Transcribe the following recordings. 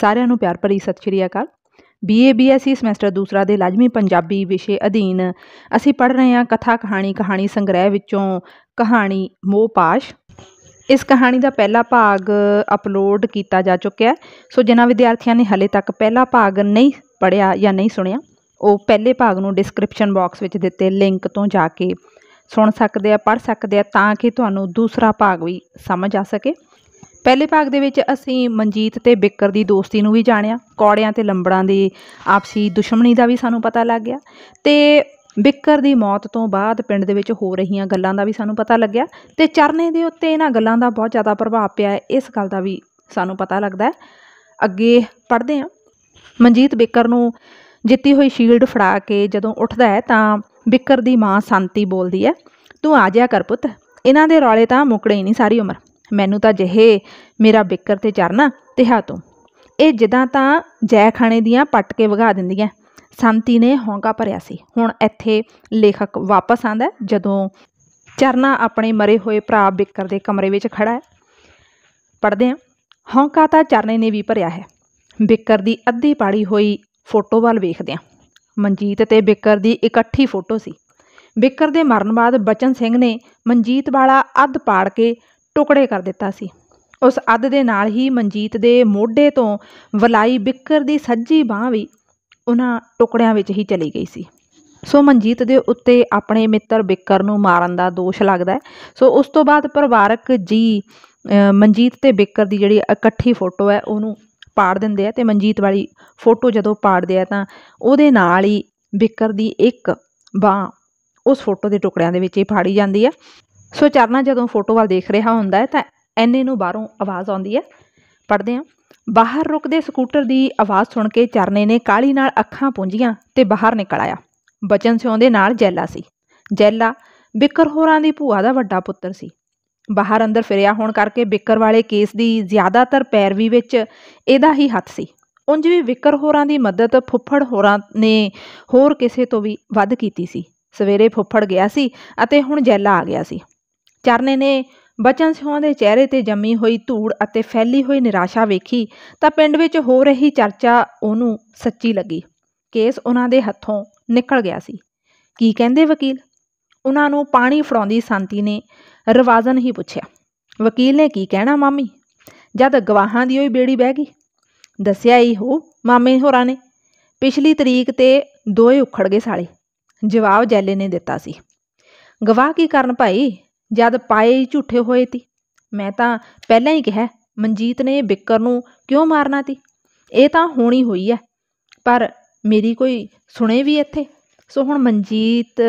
ਸਾਰਿਆਂ ਨੂੰ ਪਿਆਰ ਭਰੀ ਸਤਿ ਸ਼੍ਰੀ ਅਕਾਲ ਬੀਏ ਬੀਐਸਸੀ e ਸਮੈਸਟਰ ਦੂਸਰਾ ਦੇ ਲਾਜ਼ਮੀ ਪੰਜਾਬੀ ਵਿਸ਼ੇ ਅਧੀਨ ਅਸੀਂ ਪੜ੍ਹ ਰਹੇ ਹਾਂ ਕਥਾ ਕਹਾਣੀ ਕਹਾਣੀ ਸੰਗ੍ਰਹਿ ਵਿੱਚੋਂ ਕਹਾਣੀ ਮੋਪਾਸ਼ ਇਸ ਕਹਾਣੀ ਦਾ ਪਹਿਲਾ ਭਾਗ ਅਪਲੋਡ ਕੀਤਾ ਜਾ ਚੁੱਕਿਆ ਸੋ ਜਿਨ੍ਹਾਂ ਵਿਦਿਆਰਥੀਆਂ ਨੇ ਹਲੇ ਤੱਕ ਪਹਿਲਾ ਭਾਗ ਨਹੀਂ ਪੜਿਆ ਜਾਂ ਨਹੀਂ ਸੁਣਿਆ ਉਹ ਪਹਿਲੇ ਭਾਗ ਨੂੰ ਡਿਸਕ੍ਰਿਪਸ਼ਨ ਬਾਕਸ ਵਿੱਚ ਦਿੱਤੇ ਲਿੰਕ ਤੋਂ ਜਾ ਕੇ ਸੁਣ ਸਕਦੇ ਆ ਪੜ੍ਹ ਸਕਦੇ ਆ ਤਾਂ ਕਿ ਤੁਹਾਨੂੰ ਦੂਸਰਾ ਭਾਗ ਵੀ ਸਮਝ ਆ ਸਕੇ ਪਹਿਲੇ ਭਾਗ ਦੇ ਵਿੱਚ ਅਸੀਂ ਮਨਜੀਤ ਤੇ ਬਿੱਕਰ ਦੀ ਦੋਸਤੀ ਨੂੰ ਵੀ ਜਾਣਿਆ ਕੌੜਿਆਂ ਤੇ ਲੰਬੜਾਂ ਦੀ ਆਪਸੀ ਦੁਸ਼ਮਣੀ ਦਾ ਵੀ ਸਾਨੂੰ ਪਤਾ ਲੱਗ ਗਿਆ ਤੇ ਬਿੱਕਰ ਦੀ ਮੌਤ ਤੋਂ ਬਾਅਦ ਪਿੰਡ ਦੇ ਵਿੱਚ ਹੋ ਰਹੀਆਂ ਗੱਲਾਂ ਦਾ ਵੀ ਸਾਨੂੰ ਪਤਾ ਲੱਗਿਆ ਤੇ ਚਰਨੇ ਦੇ ਉੱਤੇ ਇਹਨਾਂ ਗੱਲਾਂ ਦਾ ਬਹੁਤ ਜ਼ਿਆਦਾ ਪ੍ਰਭਾਵ ਪਿਆ ਹੈ ਇਸ ਗੱਲ ਦਾ ਵੀ ਸਾਨੂੰ ਪਤਾ ਲੱਗਦਾ ਹੈ ਅੱਗੇ ਪੜ੍ਹਦੇ ਹਾਂ ਮਨਜੀਤ ਬਿੱਕਰ ਨੂੰ ਜਿੱਤੀ ਹੋਈ ਸ਼ੀਲਡ ਫੜਾ ਕੇ ਜਦੋਂ ਉੱਠਦਾ ਹੈ ਤਾਂ ਬਿੱਕਰ ਦੀ ਮਾਂ ਸ਼ਾਂਤੀ ਬੋਲਦੀ ਹੈ ਤੂੰ ਆ ਜਾ ਕਰ ਪੁੱਤ ਇਹਨਾਂ ਦੇ ਰੌਲੇ ਤਾਂ ਮੁਕੜੇ ਹੀ ਨਹੀਂ ਸਾਰੀ ਉਮਰ ਮੈਨੂੰ ਤਾਂ ਜਿਹੇ ਮੇਰਾ ਬਿੱਕਰ ਤੇ ਚਰਨਾ ਤਿਹਾ ਤੋਂ ਇਹ ਜਿੱਦਾਂ ਤਾਂ ਜੈ ਖਾਣੇ ਦੀਆਂ ਪੱਟ ਕੇ ਵਗਾ ਦਿੰਦੀਆਂ ਸੰਤੀ ਨੇ ਹੌਂਕਾ ਭਰਿਆ ਸੀ ਹੁਣ ਇੱਥੇ ਲੇਖਕ ਵਾਪਸ ਆਂਦਾ ਜਦੋਂ ਚਰਨਾ ਆਪਣੇ ਮਰੇ ਹੋਏ ਭਰਾ ਬਿੱਕਰ ਦੇ ਕਮਰੇ ਵਿੱਚ ਖੜਾ ਹੈ ਪੜਦੇ ਆ ਹੌਂਕਾ ਤਾਂ ਚਰਨੇ ਨੇ ਵੀ ਭਰਿਆ ਹੈ ਬਿੱਕਰ ਦੀ ਅੱਧੀ ਪਾੜੀ ਹੋਈ ਫੋਟੋ ਵੱਲ ਵੇਖਦੇ ਆ ਮਨਜੀਤ ਤੇ ਬਿੱਕਰ ਦੀ ਇਕੱਠੀ ਫੋਟੋ ਸੀ ਬਿੱਕਰ ਦੇ ਮਰਨ ਬਾਅਦ ਬਚਨ ਸਿੰਘ ਨੇ ਮਨਜੀਤ ਵਾਲਾ ਅੱਧ ਪਾੜ ਕੇ ਟੁਕੜੇ ਕਰ ਦਿੱਤਾ ਸੀ ਉਸ ਅੱਧ ਦੇ ਨਾਲ ਹੀ ਮਨਜੀਤ ਦੇ ਮੋਢੇ ਤੋਂ ਵਲਾਈ ਬਿੱਕਰ ਦੀ ਸੱਜੀ ਬਾਹ ਵੀ ਉਹਨਾਂ ਟੁਕੜਿਆਂ ਵਿੱਚ ਹੀ ਚਲੀ ਗਈ ਸੀ ਸੋ ਮਨਜੀਤ ਦੇ ਉੱਤੇ ਆਪਣੇ ਮਿੱਤਰ ਬਿੱਕਰ ਨੂੰ ਮਾਰਨ ਦਾ ਦੋਸ਼ ਲੱਗਦਾ ਸੋ ਉਸ ਤੋਂ ਬਾਅਦ ਪਰਿਵਾਰਕ ਜੀ ਮਨਜੀਤ ਤੇ ਬਿੱਕਰ ਦੀ ਜਿਹੜੀ ਇਕੱਠੀ ਫੋਟੋ ਹੈ ਉਹਨੂੰ ਪਾੜ ਦਿੰਦੇ ਆ ਤੇ ਮਨਜੀਤ ਵਾਲੀ ਫੋਟੋ ਜਦੋਂ ਪਾੜਦੇ ਆ ਤਾਂ ਉਹਦੇ ਨਾਲ ਹੀ ਬਿੱਕਰ ਦੀ ਇੱਕ ਬਾਹ ਉਸ ਫੋਟੋ ਦੇ ਟੁਕੜਿਆਂ ਦੇ ਵਿੱਚ ਹੀ ਫਾੜੀ ਜਾਂਦੀ ਹੈ ਸੋ ਚਰਨਾ ਜਦੋਂ ਫੋਟੋ ਵੱਲ ਦੇਖ ਰਿਹਾ ਹੁੰਦਾ ਹੈ ਤਾਂ ਐਨੇ ਨੂੰ ਬਾਹਰੋਂ ਆਵਾਜ਼ ਆਉਂਦੀ ਹੈ ਪੜਦੇ ਆ ਬਾਹਰ ਰੁਕਦੇ ਸਕੂਟਰ ਦੀ ਆਵਾਜ਼ ਸੁਣ ਕੇ ਚਰਨੇ ਨੇ ਕਾਲੀ ਨਾਲ ਅੱਖਾਂ ਪੁੰਝੀਆਂ ਤੇ ਬਾਹਰ ਨਿਕਲ ਆਇਆ ਬਚਨ ਸਿਉਂ ਦੇ ਨਾਲ ਜੈਲਾ ਸੀ ਜੈਲਾ ਬਿਕਰ ਹੋਰਾਂ ਦੀ ਭੂਆ ਦਾ ਵੱਡਾ ਪੁੱਤਰ ਸੀ ਬਾਹਰ ਅੰਦਰ ਫਿਰਿਆ ਹੋਣ ਕਰਕੇ ਬਿਕਰ ਵਾਲੇ ਕੇਸ ਦੀ ਜ਼ਿਆਦਾਤਰ ਪੈਰਵੀ ਵਿੱਚ ਇਹਦਾ ਹੀ ਹੱਥ ਸੀ ਉਂਝ ਵੀ ਬਿਕਰ ਹੋਰਾਂ ਦੀ ਮਦਦ ਫੁੱਫੜ ਹੋਰਾਂ ਨੇ ਹੋਰ ਕਿਸੇ ਤੋਂ ਵੀ ਵੱਧ ਕੀਤੀ ਸੀ ਸਵੇਰੇ ਫੁੱਫੜ ਗਿਆ ਸੀ ਅਤੇ ਹੁਣ ਜੈਲਾ ਆ ਗਿਆ ਸੀ ਚਰਨੇ ਨੇ ਬਚਨ ਸਿੰਘਾਂ ਦੇ ਚਿਹਰੇ ਤੇ ਜੰਮੀ ਹੋਈ ਧੂੜ ਅਤੇ ਫੈਲੀ ਹੋਈ ਨਿਰਾਸ਼ਾ ਵੇਖੀ ਤਾਂ ਪਿੰਡ ਵਿੱਚ ਹੋ ਰਹੀ ਚਰਚਾ ਉਹਨੂੰ ਸੱਚੀ ਲੱਗੀ ਕੇਸ ਉਹਨਾਂ ਦੇ ਹੱਥੋਂ ਨਿਕਲ ਗਿਆ ਸੀ ਕੀ ਕਹਿੰਦੇ ਵਕੀਲ ਉਹਨਾਂ ਨੂੰ ਪਾਣੀ ਫੜਾਉਂਦੀ ਸੰਤੀ ਨੇ ਰਵਾਜ਼ਨ ਹੀ ਪੁੱਛਿਆ ਵਕੀਲ ਨੇ ਕੀ ਕਹਿਣਾ ਮਾਮੀ ਜਦ ਗਵਾਹਾਂ ਦੀ ਹੋਈ ਬੇੜੀ ਬਹਿ ਗਈ ਦੱਸਿਆ ਹੀ ਹੋ ਮਾਮੇ ਹੋਰਾਂ ਨੇ ਪਿਛਲੀ ਤਰੀਕ ਤੇ ਦੋਏ ਉਖੜ ਗਏ ਸਾਲੇ ਜਵਾਬ ਜੈਲੇ ਨੇ ਦਿੱਤਾ ਸੀ ਗਵਾਹ ਕੀ ਕਰਨ ਭਾਈ ਜਦ ਪਾਏ ਝੂਠੇ ਹੋਏ ਤੀ ਮੈਂ ਤਾਂ ਪਹਿਲਾਂ ਹੀ ਕਿਹਾ ਮਨਜੀਤ ਨੇ ਬਿੱਕਰ ਨੂੰ ਕਿਉਂ ਮਾਰਨਾ ਤੀ ਇਹ ਤਾਂ ਹੋਣੀ ਹੋਈ ਐ ਪਰ ਮੇਰੀ ਕੋਈ ਸੁਣੇ ਵੀ ਇੱਥੇ ਸੋ ਹੁਣ ਮਨਜੀਤ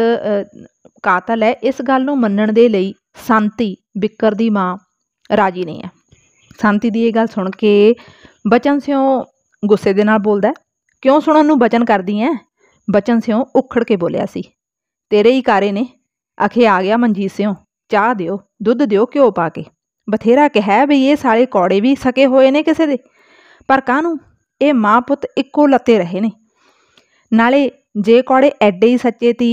ਕਾਤਲ ਹੈ ਇਸ ਗੱਲ ਨੂੰ ਮੰਨਣ ਦੇ ਲਈ ਸ਼ਾਂਤੀ ਬਿੱਕਰ ਦੀ ਮਾਂ ਰਾਜੀ ਨਹੀਂ ਐ ਸ਼ਾਂਤੀ ਦੀ ਇਹ ਗੱਲ ਸੁਣ ਕੇ ਬਚਨ ਸਿਓ ਗੁੱਸੇ ਦੇ ਨਾਲ ਬੋਲਦਾ ਕਿਉਂ ਸੁਣਨ ਨੂੰ ਬਚਨ ਕਰਦੀ ਐ ਬਚਨ ਸਿਓ ਉਖੜ ਕੇ ਬੋਲਿਆ ਸੀ ਤੇਰੇ ਹੀ ਕਾਰੇ ਨੇ ਅਖੇ ਆ ਗਿਆ ਮਨਜੀਤ ਸਿਓ ਚਾਹ ਦਿਓ ਦੁੱਧ ਦਿਓ ਘਿਓ ਪਾ ਕੇ ਬਥੇਰਾ ਕਿਹਾ ਵੀ ਇਹ ਸਾਲੇ ਕੌੜੇ ਵੀ ਸਕੇ ਹੋਏ ਨੇ ਕਿਸੇ ਦੇ ਪਰ ਕਾਹਨੂੰ ਇਹ ਮਾਂ ਪੁੱਤ ਇੱਕੋ ਲੱਤੇ ਰਹੇ ਨੇ ਨਾਲੇ ਜੇ ਕੌੜੇ ਐਡੇ ਹੀ ਸੱਚੇ ਤੀ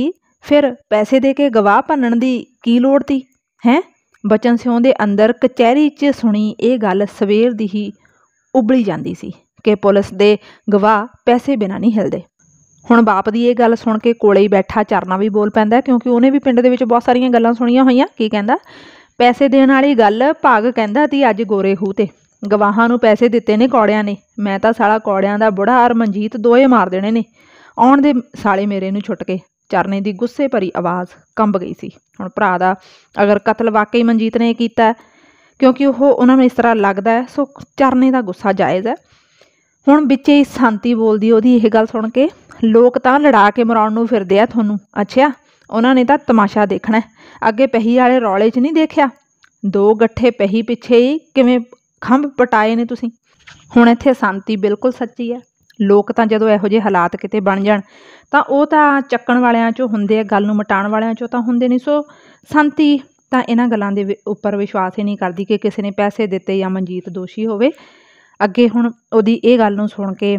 ਫਿਰ ਪੈਸੇ ਦੇ ਕੇ ਗਵਾਹ ਭੰਨਣ ਦੀ ਕੀ ਲੋੜ ਤੀ ਹੈ ਬਚਨ ਸਿਉਂ ਦੇ ਅੰਦਰ ਕਚਹਿਰੀ 'ਚ ਸੁਣੀ ਇਹ ਗੱਲ ਸਵੇਰ ਦੀ ਹੀ ਉਬਲੀ ਜਾਂਦੀ ਸੀ ਕਿ ਪੁਲਿਸ ਦੇ ਗਵਾਹ ਪੈਸੇ ਬਿਨਾਂ ਨਹੀਂ ਹਿਲਦੇ ਹੁਣ ਬਾਪ ਦੀ ਇਹ ਗੱਲ ਸੁਣ ਕੇ ਕੋਲੇ ਹੀ ਬੈਠਾ ਚਰਨਾ ਵੀ ਬੋਲ ਪੈਂਦਾ ਕਿਉਂਕਿ ਉਹਨੇ ਵੀ ਪਿੰਡ ਦੇ ਵਿੱਚ ਬਹੁਤ ਸਾਰੀਆਂ ਗੱਲਾਂ ਸੁਣੀਆਂ ਹੋਈਆਂ ਕੀ ਕਹਿੰਦਾ ਪੈਸੇ ਦੇਣ ਵਾਲੀ ਗੱਲ ਭਾਗ ਕਹਿੰਦਾ ਤੀ ਅੱਜ ਗੋਰੇ ਹੂ ਤੇ ਗਵਾਹਾਂ ਨੂੰ ਪੈਸੇ ਦਿੱਤੇ ਨੇ ਕੌੜਿਆਂ ਨੇ ਮੈਂ ਤਾਂ ਸਾਲਾ ਕੌੜਿਆਂ ਦਾ ਬੁੜਾ ਹਰ ਮਨਜੀਤ ਦੋਏ ਮਾਰ ਦੇਣੇ ਨੇ ਆਉਣ ਦੇ ਸਾਲੇ ਮੇਰੇ ਨੂੰ ਛੁੱਟ ਕੇ ਚਰਨੇ ਦੀ ਗੁੱਸੇ ਭਰੀ ਆਵਾਜ਼ ਕੰਬ ਗਈ ਸੀ ਹੁਣ ਭਰਾ ਦਾ ਅਗਰ ਕਤਲ ਵਾਕਈ ਮਨਜੀਤ ਨੇ ਕੀਤਾ ਕਿਉਂਕਿ ਉਹ ਉਹਨਾਂ ਨੂੰ ਇਸ ਤਰ੍ਹਾਂ ਲੱਗਦਾ ਸੋ ਚਰਨੇ ਦਾ ਗੁੱਸਾ ਜਾਇਜ਼ ਹੈ ਹੁਣ ਵਿੱਚੇ ਹੀ ਸ਼ਾਂਤੀ ਬੋਲਦੀ ਉਹਦੀ ਇਹ ਗੱਲ ਸੁਣ ਕੇ ਲੋਕ ਤਾਂ ਲੜਾ ਕੇ ਮਰਾਉਣ ਨੂੰ ਫਿਰਦੇ ਆ ਤੁਹਾਨੂੰ ਅੱਛਾ ਉਹਨਾਂ ਨੇ ਤਾਂ ਤਮਾਸ਼ਾ ਦੇਖਣਾ ਅੱਗੇ ਪਹੀ ਵਾਲੇ ਰੌਲੇ 'ਚ ਨਹੀਂ ਦੇਖਿਆ ਦੋ ਗੱਠੇ ਪਹੀ ਪਿੱਛੇ ਹੀ ਕਿਵੇਂ ਖੰਭ ਪਟਾਏ ਨੇ ਤੁਸੀਂ ਹੁਣ ਇੱਥੇ ਸ਼ਾਂਤੀ ਬਿਲਕੁਲ ਸੱਚੀ ਹੈ ਲੋਕ ਤਾਂ ਜਦੋਂ ਇਹੋ ਜਿਹੇ ਹਾਲਾਤ ਕਿਤੇ ਬਣ ਜਾਣ ਤਾਂ ਉਹ ਤਾਂ ਚੱਕਣ ਵਾਲਿਆਂ 'ਚੋਂ ਹੁੰਦੇ ਆ ਗੱਲ ਨੂੰ ਮਟਾਉਣ ਵਾਲਿਆਂ 'ਚੋਂ ਤਾਂ ਹੁੰਦੇ ਨਹੀਂ ਸੋ ਸ਼ਾਂਤੀ ਤਾਂ ਇਹਨਾਂ ਗੱਲਾਂ ਦੇ ਉੱਪਰ ਵਿਸ਼ਵਾਸ ਹੀ ਨਹੀਂ ਕਰਦੀ ਕਿ ਕਿਸੇ ਨੇ ਪੈਸੇ ਦਿੱਤੇ ਜਾਂ ਮਨਜੀਤ ਦੋਸ਼ੀ ਹੋਵੇ ਅੱਗੇ ਹੁਣ ਉਹਦੀ ਇਹ ਗੱਲ ਨੂੰ ਸੁਣ ਕੇ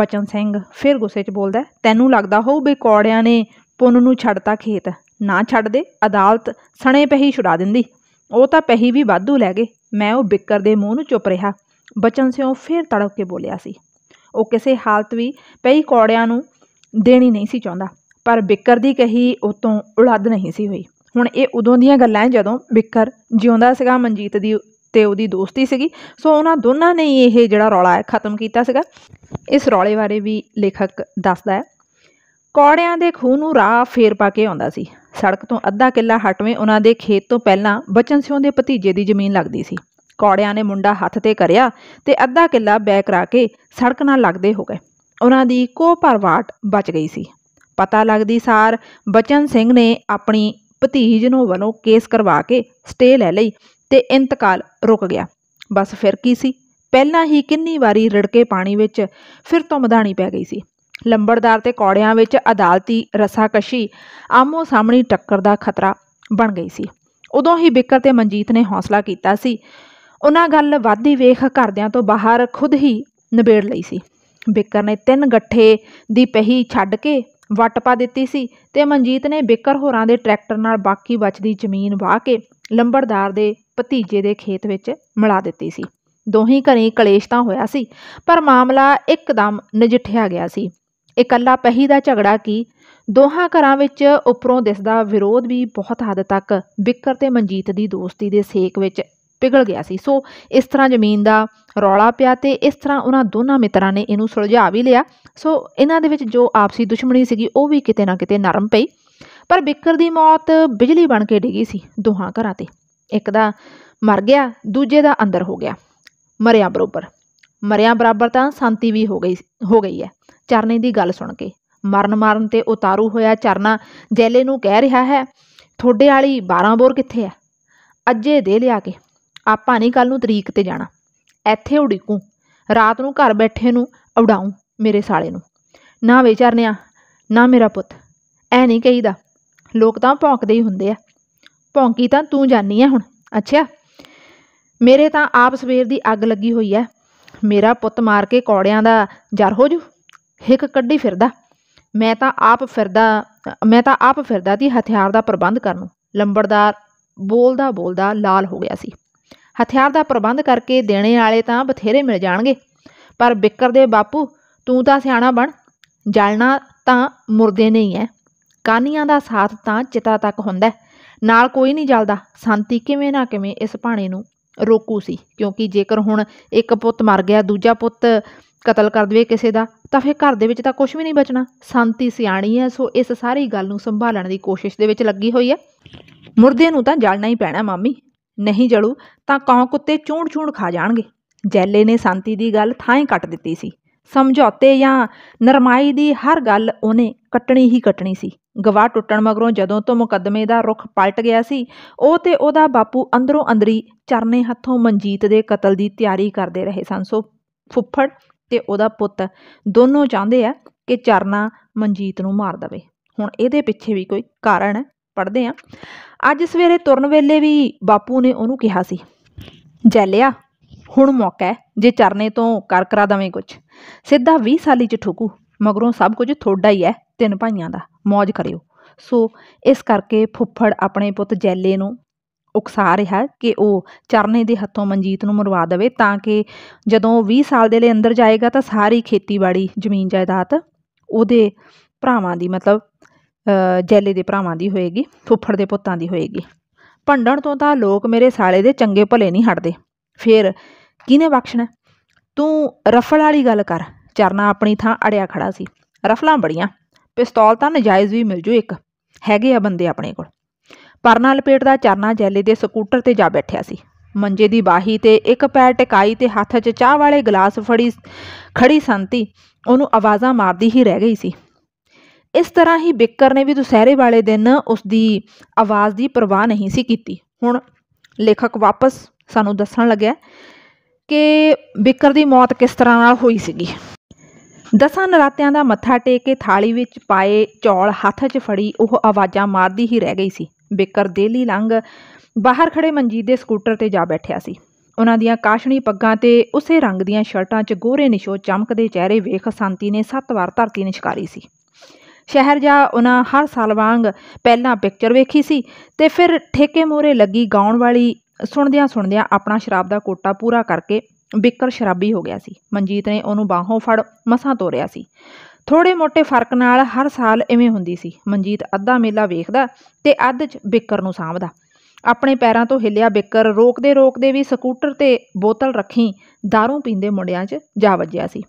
ਬਚਨ ਸਿੰਘ ਫਿਰ ਗੁੱਸੇ 'ਚ ਬੋਲਦਾ ਤੈਨੂੰ ਲੱਗਦਾ ਹੋਊ ਵੀ ਕੌੜਿਆਂ ਨੇ ਪੁੰਨ ਨੂੰ ਛੱਡਤਾ ਖੇਤ ਨਾ ਛੱਡਦੇ ਅਦਾਲਤ ਸਣੇ ਪਹੀ ਛੁਡਾ ਦਿੰਦੀ ਉਹ ਤਾਂ ਪਹੀ ਵੀ ਵਾਧੂ ਲੈ ਗਏ ਮੈਂ ਉਹ ਬਿੱਕਰ ਦੇ ਮੂੰਹ ਨੂੰ ਚੁੱਪ ਰਿਹਾ ਬਚਨ ਸਿੰਘ ਫਿਰ ਤੜਪ ਕੇ ਬੋਲਿਆ ਸੀ ਉਹ ਕਿਸੇ ਹਾਲਤ ਵੀ ਪਹੀ ਕੌੜਿਆਂ ਨੂੰ ਦੇਣੀ ਨਹੀਂ ਸੀ ਚਾਹੁੰਦਾ ਪਰ ਬਿੱਕਰ ਦੀ ਕਹੀ ਉਤੋਂ ਉਲੱਦ ਨਹੀਂ ਸੀ ਹੋਈ ਹੁਣ ਇਹ ਉਦੋਂ ਦੀਆਂ ਗੱਲਾਂ ਜਦੋਂ ਬਿੱਕਰ ਜਿਉਂਦਾ ਸੀਗਾ ਮਨਜੀਤ ਦੀ ਤੇ ਉਹਦੀ ਦੋਸਤੀ ਸੀਗੀ ਸੋ ਉਹਨਾਂ ਦੋਨਾਂ ਨੇ ਇਹ ਜਿਹੜਾ ਰੌਲਾ ਹੈ ਖਤਮ ਕੀਤਾ ਸੀਗਾ ਇਸ ਰੌਲੇ ਬਾਰੇ ਵੀ ਲੇਖਕ ਦੱਸਦਾ ਹੈ ਕੌੜਿਆਂ ਦੇ ਖੂਨ ਨੂੰ ਰਾਹ ਫੇਰ ਪਾ ਕੇ ਆਉਂਦਾ ਸੀ ਸੜਕ ਤੋਂ ਅੱਧਾ ਕਿੱਲਾ ਹਟਵੇਂ ਉਹਨਾਂ ਦੇ ਖੇਤ ਤੋਂ ਪਹਿਲਾਂ ਬਚਨ ਸਿੰਘ ਦੇ ਭਤੀਜੇ ਦੀ ਜ਼ਮੀਨ ਲੱਗਦੀ ਸੀ ਕੌੜਿਆਂ ਨੇ ਮੁੰਡਾ ਹੱਥ ਤੇ ਕਰਿਆ ਤੇ ਅੱਧਾ ਕਿੱਲਾ ਬੈਕ ਰਾ ਕੇ ਸੜਕ ਨਾਲ ਲੱਗਦੇ ਹੋ ਗਏ ਉਹਨਾਂ ਦੀ ਕੋ ਪਰਵਾਟ ਬਚ ਗਈ ਸੀ ਪਤਾ ਲੱਗਦੀ ਸਾਰ ਬਚਨ ਸਿੰਘ ਨੇ ਆਪਣੀ ਭਤੀਜ ਨੂੰ ਵੱਲੋਂ ਕੇਸ ਕਰਵਾ ਕੇ ਸਟੇ ਲੈ ਲਈ ਤੇ ਇੰਤਕਾਲ ਰੁਕ ਗਿਆ ਬਸ ਫਿਰ ਕੀ ਸੀ ਪਹਿਲਾਂ ਹੀ ਕਿੰਨੀ ਵਾਰੀ ਰੜਕੇ ਪਾਣੀ ਵਿੱਚ ਫਿਰ ਤੋਂ ਮਧਾਣੀ ਪੈ ਗਈ ਸੀ ਲੰਬੜਦਾਰ ਤੇ ਕੌੜਿਆਂ ਵਿੱਚ ਅਦਾਲਤੀ ਰਸਾਕਸ਼ੀ ਆਮੋ ਸਾਹਮਣੀ ਟੱਕਰ ਦਾ ਖਤਰਾ ਬਣ ਗਈ ਸੀ ਉਦੋਂ ਹੀ ਬਿਕਰ ਤੇ ਮਨਜੀਤ ਨੇ ਹੌਸਲਾ ਕੀਤਾ ਸੀ ਉਹਨਾਂ ਗੱਲ ਵਾਦੀ ਵੇਖ ਕਰਦਿਆਂ ਤੋਂ ਬਾਹਰ ਖੁਦ ਹੀ ਨਿਬੇੜ ਲਈ ਸੀ ਬਿਕਰ ਨੇ ਤਿੰਨ ਗੱਠੇ ਦੀ ਪਹੀ ਛੱਡ ਕੇ ਵੱਟ ਪਾ ਦਿੱਤੀ ਸੀ ਤੇ ਮਨਜੀਤ ਨੇ ਬਿੱਕਰ ਹੋਰਾਂ ਦੇ ਟਰੈਕਟਰ ਨਾਲ ਬਾਕੀ ਬਚਦੀ ਜ਼ਮੀਨ ਵਾਹ ਕੇ ਲੰਬੜਦਾਰ ਦੇ ਭਤੀਜੇ ਦੇ ਖੇਤ ਵਿੱਚ ਮਿਲਾ ਦਿੱਤੀ ਸੀ ਦੋਹੀਂ ਘਰੇ ਕਲੇਸ਼ ਤਾਂ ਹੋਇਆ ਸੀ ਪਰ ਮਾਮਲਾ ਇੱਕਦਮ ਨਜਿੱਠਿਆ ਗਿਆ ਸੀ ਇਕੱਲਾ ਪਹੀ ਦਾ ਝਗੜਾ ਕੀ ਦੋਹਾਂ ਘਰਾਂ ਵਿੱਚ ਉੱਪਰੋਂ ਦਿਸਦਾ ਵਿਰੋਧ ਵੀ ਬਹੁਤ ਹੱਦ ਤੱਕ ਬਿੱਕਰ ਤੇ ਮਨਜੀਤ ਦੀ ਦੋਸਤੀ ਦੇ ਸੇਕ ਵਿੱਚ ਪਿਗਲ ਗਿਆ ਸੀ ਸੋ ਇਸ ਤਰ੍ਹਾਂ ਜ਼ਮੀਨ ਦਾ ਰੌਲਾ ਪਿਆ ਤੇ ਇਸ ਤਰ੍ਹਾਂ ਉਹਨਾਂ ਦੋਨਾਂ ਮਿੱਤਰਾਂ ਨੇ ਇਹਨੂੰ ਸੁਲਝਾ ਵੀ ਲਿਆ ਸੋ ਇਹਨਾਂ ਦੇ ਵਿੱਚ ਜੋ ਆਪਸੀ ਦੁਸ਼ਮਣੀ ਸੀਗੀ ਉਹ ਵੀ ਕਿਤੇ ਨਾ ਕਿਤੇ ਨਰਮ ਪਈ ਪਰ ਬਿੱਕਰ ਦੀ ਮੌਤ ਬਿਜਲੀ ਬਣ ਕੇ ਡਿੱਗੀ ਸੀ ਦੋਹਾਂ ਘਰਾਂ ਤੇ ਇੱਕ ਦਾ ਮਰ ਗਿਆ ਦੂਜੇ ਦਾ ਅੰਦਰ ਹੋ ਗਿਆ ਮਰਿਆ ਬਰੋਬਰ ਮਰਿਆ ਬਰਾਬਰ ਤਾਂ ਸ਼ਾਂਤੀ ਵੀ ਹੋ ਗਈ ਹੋ ਗਈ ਹੈ ਚਰਨੇ ਦੀ ਗੱਲ ਸੁਣ ਕੇ ਮਰਨ ਮਾਰਨ ਤੇ ਉਤਾਰੂ ਹੋਇਆ ਚਰਨਾ ਜੈਲੇ ਨੂੰ ਕਹਿ ਰਿਹਾ ਹੈ ਥੋੜੇ ਵਾਲੀ 12 ਬੋਰ ਕਿੱਥੇ ਹੈ ਅੱਜੇ ਦੇ ਲਿਆ ਕੇ ਆਪਾਂ ਨਹੀਂ ਕੱਲ ਨੂੰ ਤਰੀਕ ਤੇ ਜਾਣਾ ਇੱਥੇ ਉਡੀਕੂ ਰਾਤ ਨੂੰ ਘਰ ਬੈਠੇ ਨੂੰ ਉਡਾਉਂ ਮੇਰੇ ਸਾਲੇ ਨੂੰ ਨਾ ਵੇ ਨਾ ਮੇਰਾ ਪੁੱਤ ਐ ਨਹੀਂ ਕਹੀਦਾ ਲੋਕ ਤਾਂ ਭੌਂਕਦੇ ਹੀ ਹੁੰਦੇ ਆ ਭੌਂਕੀ ਤਾਂ ਤੂੰ ਜਾਣੀ ਆ ਹੁਣ ਅੱਛਾ ਮੇਰੇ ਤਾਂ ਆਪ ਸਵੇਰ ਦੀ ਅੱਗ ਲੱਗੀ ਹੋਈ ਐ ਮੇਰਾ ਪੁੱਤ ਮਾਰ ਕੇ ਕੌੜਿਆਂ ਦਾ ਜਰ ਹੋ ਜੂ ਹਿੱਕ ਕੱਢੀ ਫਿਰਦਾ ਮੈਂ ਤਾਂ ਆਪ ਫਿਰਦਾ ਮੈਂ ਤਾਂ ਆਪ ਫਿਰਦਾ ਦੀ ਹਥਿਆਰ ਦਾ ਪ੍ਰਬੰਧ ਕਰਨ ਨੂੰ ਲੰਬੜਦਾਰ ਬੋਲਦਾ ਬੋਲਦਾ ਲਾਲ ਹੋ ਗਿਆ ਸੀ ਹਥਿਆਰ ਦਾ ਪ੍ਰਬੰਧ ਕਰਕੇ ਦੇਣੇ ਵਾਲੇ ਤਾਂ ਬਥੇਰੇ ਮਿਲ ਜਾਣਗੇ ਪਰ ਬਿੱਕਰ ਦੇ ਬਾਪੂ ਤੂੰ ਤਾਂ ਸਿਆਣਾ ਬਣ ਜਲਣਾ ਤਾਂ ਮੁਰਦੇ ਨਹੀਂ ਐ ਕਾਨੀਆਂ ਦਾ ਸਾਥ ਤਾਂ ਚਿਤਾ ਤੱਕ ਹੁੰਦਾ ਨਾਲ ਕੋਈ ਨਹੀਂ ਜਲਦਾ ਸੰਤੀ ਕਿਵੇਂ ਨਾ ਕਿਵੇਂ ਇਸ ਭਾਣੇ ਨੂੰ ਰੋਕੂ ਸੀ ਕਿਉਂਕਿ ਜੇਕਰ ਹੁਣ ਇੱਕ ਪੁੱਤ ਮਰ ਗਿਆ ਦੂਜਾ ਪੁੱਤ ਕਤਲ ਕਰ ਦਵੇ ਕਿਸੇ ਦਾ ਤਾਂ ਫੇਰ ਘਰ ਦੇ ਵਿੱਚ ਤਾਂ ਕੁਝ ਵੀ ਨਹੀਂ ਬਚਣਾ ਸੰਤੀ ਸਿਆਣੀ ਐ ਸੋ ਇਸ ਸਾਰੀ ਗੱਲ ਨੂੰ ਸੰਭਾਲਣ ਦੀ ਕੋਸ਼ਿਸ਼ ਦੇ ਵਿੱਚ ਲੱਗੀ ਹੋਈ ਐ ਮੁਰਦੇ ਨੂੰ ਤਾਂ ਜਲਣਾ ਹੀ ਪੈਣਾ ਮਾਮੀ ਨਹੀਂ ਜਲੂ ਤਾਂ ਕਾਂ ਕੁੱਤੇ ਚੂੰਡ ਚੂੰਡ ਖਾ ਜਾਣਗੇ ਜੈਲੇ ਨੇ ਸੰਤੀ ਦੀ ਗੱਲ ਥਾਂ ਹੀ ਕੱਟ ਦਿੱਤੀ ਸੀ ਸਮਝੌਤੇ ਜਾਂ ਨਰਮਾਈ ਦੀ ਹਰ ਗੱਲ ਉਹਨੇ ਕੱਟਣੀ ਹੀ ਕੱਟਣੀ ਸੀ ਗਵਾਹ ਟੁੱਟਣ ਮਗਰੋਂ ਜਦੋਂ ਤੋਂ ਮੁਕੱਦਮੇ ਦਾ ਰੁਖ ਪਲਟ ਗਿਆ ਸੀ ਉਹ ਤੇ ਉਹਦਾ ਬਾਪੂ ਅੰਦਰੋਂ ਅੰਦਰੀ ਚਰਨੇ ਹੱਥੋਂ ਮਨਜੀਤ ਦੇ ਕਤਲ ਦੀ ਤਿਆਰੀ ਕਰਦੇ ਰਹੇ ਸਨ ਸੋ ਫੁੱਫੜ ਤੇ ਉਹਦਾ ਪੁੱਤ ਦੋਨੋਂ ਚਾਹੁੰਦੇ ਆ ਕਿ ਚਰਨਾ ਮਨਜੀਤ ਨੂੰ ਮਾਰ ਦਵੇ ਹੁਣ ਇਹਦੇ ਪਿੱਛੇ ਵੀ ਕੋਈ ਕਾਰਨ ਹੈ ਪੜਦੇ ਆ ਅੱਜ ਸਵੇਰੇ ਤੁਰਨ ਵੇਲੇ ਵੀ ਬਾਪੂ ਨੇ ਉਹਨੂੰ ਕਿਹਾ ਸੀ ਜੈਲਿਆ ਹੁਣ ਮੌਕਾ ਹੈ ਜੇ ਚਰਨੇ ਤੋਂ ਕਰ ਕਰਾ ਦਵੇਂ ਕੁਝ ਸਿੱਧਾ 20 ਸਾਲੀ ਚ ਠੋਕੂ ਮਗਰੋਂ ਸਭ ਕੁਝ ਥੋੜਾ ਹੀ ਹੈ ਤਿੰਨ ਭਾਈਆਂ ਦਾ ਮौज ਕਰਿਓ ਸੋ ਇਸ ਕਰਕੇ ਫੁੱਫੜ ਆਪਣੇ ਪੁੱਤ ਜੈਲੇ ਨੂੰ ਉਕਸਾ ਰਿਹਾ ਕਿ ਉਹ ਚਰਨੇ ਦੇ ਹੱਥੋਂ ਮਨਜੀਤ ਨੂੰ ਮਰਵਾ ਦੇਵੇ ਤਾਂ ਕਿ ਜਦੋਂ 20 ਸਾਲ ਦੇ ਲਈ ਅੰਦਰ ਜਾਏਗਾ ਤਾਂ ਸਾਰੀ ਖੇਤੀਬਾੜੀ ਜ਼ਮੀਨ ਜਾਇਦਾਦ ਉਹਦੇ ਭਰਾਵਾਂ ਦੀ ਮਤਲਬ ਜੈਲੇ ਦੇ ਭਰਾਵਾਂ ਦੀ ਹੋਏਗੀ ਫੁੱਫੜ ਦੇ ਪੁੱਤਾਂ ਦੀ ਹੋਏਗੀ ਭੰਡਣ ਤੋਂ ਤਾਂ ਲੋਕ ਮੇਰੇ ਸਾਲੇ ਦੇ ਚੰਗੇ ਭਲੇ ਨਹੀਂ ਹਟਦੇ ਫਿਰ ਕਿਹਨੇ ਬਖਸ਼ਣਾ ਤੂੰ ਰਫਲ ਵਾਲੀ ਗੱਲ ਕਰ ਚਰਨਾ ਆਪਣੀ ਥਾਂ ਅੜਿਆ ਖੜਾ ਸੀ ਰਫਲਾਂ ਬੜੀਆਂ ਪਿਸਤੌਲ ਤਾਂ ਨਜਾਇਜ਼ ਵੀ ਮਿਲ ਜੂ ਇੱਕ ਹੈਗੇ ਆ ਬੰਦੇ ਆਪਣੇ ਕੋਲ ਪਰਨਾ ਦਾ ਚਰਨਾ ਜੈਲੇ ਦੇ ਸਕੂਟਰ ਤੇ ਜਾ ਬੈਠਿਆ ਸੀ ਮੰਜੇ ਦੀ ਬਾਹੀ ਤੇ ਇੱਕ ਪੈਰ ਟਿਕਾਈ ਤੇ ਹੱਥ 'ਚ ਚਾਹ ਵਾਲੇ ਗਲਾਸ ਫੜੀ ਖੜੀ ਸੰਤੀ ਉਹਨੂੰ ਆਵਾਜ਼ਾਂ ਮਾਰਦੀ ਹੀ ਰਹਿ ਗਈ ਸੀ ਇਸ ਤਰ੍ਹਾਂ ਹੀ ਬਿੱਕਰ ਨੇ ਵੀ ਦੁਸਹਿਰੇ ਵਾਲੇ ਦਿਨ ਉਸ ਦੀ ਆਵਾਜ਼ ਦੀ ਪਰਵਾਹ ਨਹੀਂ ਸੀ ਕੀਤੀ ਹੁਣ ਲੇਖਕ ਵਾਪਸ ਸਾਨੂੰ ਦੱਸਣ ਲੱਗਿਆ ਕਿ ਬਿਕਰ ਦੀ ਮੌਤ ਕਿਸ ਤਰ੍ਹਾਂ ਨਾਲ ਹੋਈ ਸੀਗੀ ਦਸਾਂ ਨਰਾਤਿਆਂ ਦਾ ਮੱਥਾ ਟੇਕ ਕੇ ਥਾਲੀ ਵਿੱਚ ਪਾਏ ਚੌਲ ਹੱਥ 'ਚ ਫੜੀ ਉਹ ਆਵਾਜ਼ਾਂ ਮਾਰਦੀ ਹੀ ਰਹਿ ਗਈ ਸੀ ਬਿਕਰ ਦੇਲੀ ਲੰਗ ਬਾਹਰ ਖੜੇ ਮਨਜੀਤ ਦੇ ਸਕੂਟਰ ਤੇ ਜਾ ਬੈਠਿਆ ਸੀ ਉਹਨਾਂ ਦੀਆਂ ਕਾਸ਼ਣੀ ਪੱਗਾਂ ਤੇ ਉਸੇ ਰੰਗ ਦੀਆਂ ਸ਼ਰਟਾਂ 'ਚ ਗੋਰੇ ਨਿਸ਼ੋ ਚਮਕਦੇ ਚਿਹਰੇ ਵੇਖ ਸੰਤੀ ਨੇ ਸੱਤ ਵਾਰ ਧਰਤੀ ਨਿਸ਼ਕਾਰੀ ਸੀ ਸ਼ਹਿਰ ਜਾ ਉਹਨਾਂ ਹਰ ਸਾਲ ਵਾਂਗ ਪਹਿਲਾਂ ਪਿਕਚਰ ਵੇਖੀ ਸੀ ਤੇ ਫਿਰ ਠੇਕੇ ਮੋਰੇ ਲੱਗੀ ਗਾਉਣ ਵਾਲੀ ਸੁਣਦਿਆਂ ਸੁਣਦਿਆਂ ਆਪਣਾ ਸ਼ਰਾਬ ਦਾ ਕੋਟਾ ਪੂਰਾ ਕਰਕੇ ਬਿੱਕਰ ਸ਼ਰਾਬੀ ਹੋ ਗਿਆ ਸੀ ਮਨਜੀਤ ਨੇ ਉਹਨੂੰ ਬਾਹੋਂ ਫੜ ਮਸਾਂ ਤੋਰਿਆ ਸੀ ਥੋੜੇ ਮੋਟੇ ਫਰਕ ਨਾਲ ਹਰ ਸਾਲ ਇਵੇਂ ਹੁੰਦੀ ਸੀ ਮਨਜੀਤ ਅੱਧਾ ਮੇਲਾ ਵੇਖਦਾ ਤੇ ਅੱਧ ਚ ਬਿੱਕਰ ਨੂੰ ਸਾਂਭਦਾ ਆਪਣੇ ਪੈਰਾਂ ਤੋਂ ਹਿੱਲਿਆ ਬਿੱਕਰ ਰੋਕਦੇ ਰੋਕਦੇ ਵੀ ਸਕੂਟਰ ਤੇ ਬੋਤਲ ਰੱਖੀ दारू ਪੀਂਦੇ ਮੁੰਡਿਆਂ 'ਚ ਜਾ ਵੱਜਿਆ ਸੀ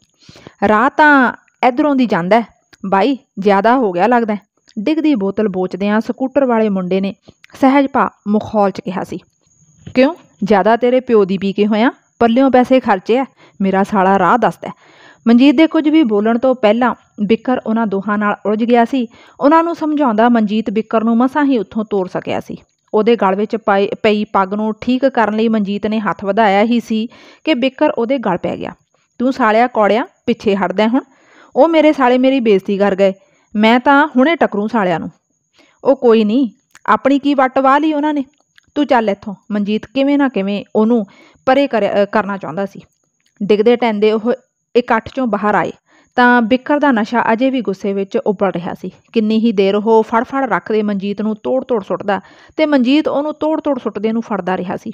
ਰਾਹ ਤਾਂ ਇਧਰੋਂ ਦੀ ਜਾਂਦਾ ਬਾਈ ਜ਼ਿਆਦਾ ਹੋ ਗਿਆ ਲੱਗਦਾ ਡਿੱਗਦੀ ਬੋਤਲ ਬੋਚਦਿਆਂ ਸਕੂਟਰ ਵਾਲੇ ਮੁੰਡੇ ਨੇ ਸਹਿਜ ਭਾ ਮੁਖੌਲ 'ਚ ਕਿਹਾ ਸੀ ਕਿਉਂ ਜ਼ਿਆਦਾ ਤੇਰੇ ਪਿਓ ਦੀ ਪੀ ਕੇ ਹੋਇਆ ਪੱਲਿਓਂ ਪੈਸੇ ਖਰਚੇ ਆ ਮੇਰਾ ਸਾਲਾ ਰਾਹ ਦੱਸਦਾ ਮਨਜੀਤ ਦੇ ਕੁਝ ਵੀ ਬੋਲਣ ਤੋਂ ਪਹਿਲਾਂ ਬਿੱਕਰ ਉਹਨਾਂ ਦੋਹਾਂ ਨਾਲ ਉਲਝ ਗਿਆ ਸੀ ਉਹਨਾਂ ਨੂੰ ਸਮਝਾਉਂਦਾ ਮਨਜੀਤ ਬਿੱਕਰ ਨੂੰ ਮਸਾਂ ਹੀ ਉੱਥੋਂ ਤੋੜ ਸਕਿਆ ਸੀ ਉਹਦੇ ਗਲ ਵਿੱਚ ਪਈ ਪੱਗ ਨੂੰ ਠੀਕ ਕਰਨ ਲਈ ਮਨਜੀਤ ਨੇ ਹੱਥ ਵਧਾਇਆ ਹੀ ਸੀ ਕਿ ਬਿੱਕਰ ਉਹਦੇ ਗਲ ਪੈ ਗਿਆ ਤੂੰ ਸਾਲਿਆ ਕੌੜਿਆ ਪਿੱਛੇ ਹਟਦਾ ਹੁਣ ਉਹ ਮੇਰੇ ਸਾਲੇ ਮੇਰੀ ਬੇਇੱਜ਼ਤੀ ਕਰ ਗਏ ਮੈਂ ਤਾਂ ਹੁਣੇ ਟਕਰੂ ਸਾਲਿਆਂ ਨੂੰ ਉਹ ਕੋਈ ਨਹੀਂ ਆਪਣੀ ਕੀ ਵਟਵਾ ਲਈ ਉਹਨਾਂ ਨੇ ਤੂੰ ਚੱਲ ਇੱਥੋਂ ਮਨਜੀਤ ਕਿਵੇਂ ਨਾ ਕਿਵੇਂ ਉਹਨੂੰ ਪਰੇ ਕਰਨਾ ਚਾਹੁੰਦਾ ਸੀ ਡਿੱਗਦੇ ਟੈਂਦੇ ਉਹ ਇਕੱਠ ਚੋਂ ਬਾਹਰ ਆਏ ਤਾਂ ਬਿਕਰ ਦਾ ਨਸ਼ਾ ਅਜੇ ਵੀ ਗੁੱਸੇ ਵਿੱਚ ਉੱਪਰ ਰਿਹਾ ਸੀ ਕਿੰਨੀ ਹੀ ਦੇਰ ਉਹ ਫੜ-ਫੜ ਰੱਖਦੇ ਮਨਜੀਤ ਨੂੰ ਤੋੜ-ਤੋੜ ਸੁੱਟਦਾ ਤੇ ਮਨਜੀਤ ਉਹਨੂੰ ਤੋੜ-ਤੋੜ ਸੁੱਟਦੇ ਨੂੰ ਫੜਦਾ ਰਿਹਾ ਸੀ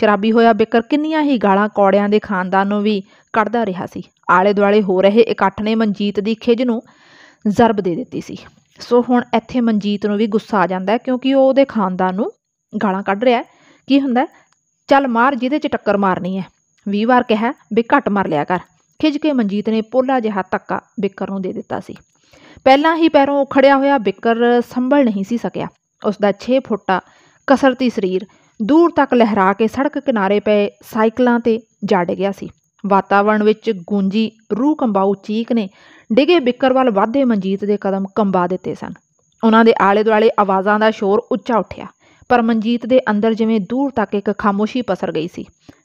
ਸ਼ਰਾਬੀ ਹੋਇਆ ਬਿਕਰ ਕਿੰਨੀਆਂ ਹੀ ਗਾਲਾਂ ਕੌੜਿਆਂ ਦੇ ਖਾਨਦਾਨ ਨੂੰ ਵੀ ਕੱਢਦਾ ਰਿਹਾ ਸੀ ਆਲੇ ਦੁਆਲੇ ਹੋ ਰਹੇ ਇਕੱਠ ਨੇ ਮਨਜੀਤ ਦੀ ਖਿਜ ਨੂੰ ਜ਼ਰਬ ਦੇ ਦਿੱਤੀ ਸੀ ਸੋ ਹੁਣ ਇੱਥੇ ਮਨਜੀਤ ਨੂੰ ਵੀ ਗੁੱਸਾ ਆ ਜਾਂਦਾ ਕਿਉਂਕਿ ਉਹ ਉਹਦੇ ਖਾਨਦਾਨ ਨੂੰ ਗਾਲਾਂ ਕੱਢ ਰਿਹਾ ਕੀ ਹੁੰਦਾ ਚੱਲ ਮਾਰ ਜਿਹਦੇ 'ਚ ਟੱਕਰ ਮਾਰਨੀ ਹੈ 20 ਵਾਰ ਕਿਹਾ ਵੀ ਘੱਟ ਮਾਰ ਲਿਆ ਕਰ ਖਿੱਚ ਕੇ ਮਨਜੀਤ ਨੇ ਪੋਲਾ ਜਿਹਾ ਧੱਕਾ ਬਿੱਕਰ ਨੂੰ ਦੇ ਦਿੱਤਾ ਸੀ ਪਹਿਲਾਂ ਹੀ ਪੈਰੋਂ ਖੜਿਆ ਹੋਇਆ ਬਿੱਕਰ ਸੰਭਲ ਨਹੀਂ ਸੀ ਸਕਿਆ ਉਸ ਦਾ 6 ਫੁੱਟਾ ਕਸਰਤੀ ਸਰੀਰ ਦੂਰ ਤੱਕ ਲਹਿਰਾ ਕੇ ਸੜਕ ਕਿਨਾਰੇ ਪਏ ਸਾਈਕਲਾਂ ਤੇ ਜੜ ਗਿਆ ਸੀ ਵਾਤਾਵਰਣ ਵਿੱਚ ਗੂੰਜੀ ਰੂਹ ਕੰਬਾਉ ਚੀਕ ਨੇ ਡਿਗੇ ਬਿੱਕਰ ਵੱਲ ਵਾਧੇ ਮਨਜੀਤ ਦੇ ਕਦਮ ਕੰਬਾ ਦਿੱਤੇ ਸਨ ਉਹਨਾਂ ਦੇ ਆਲੇ ਦੁਆਲੇ ਆਵਾਜ਼ਾਂ ਦਾ ਸ਼ੋਰ ਉੱਚਾ ਉੱਠਿਆ ਪਰ ਮਨਜੀਤ ਦੇ ਅੰਦਰ ਜਿਵੇਂ ਦੂਰ ਤੱਕ ਇੱਕ ਖਾਮੋਸ਼ੀ ਪਸਰ ਗਈ ਸੀ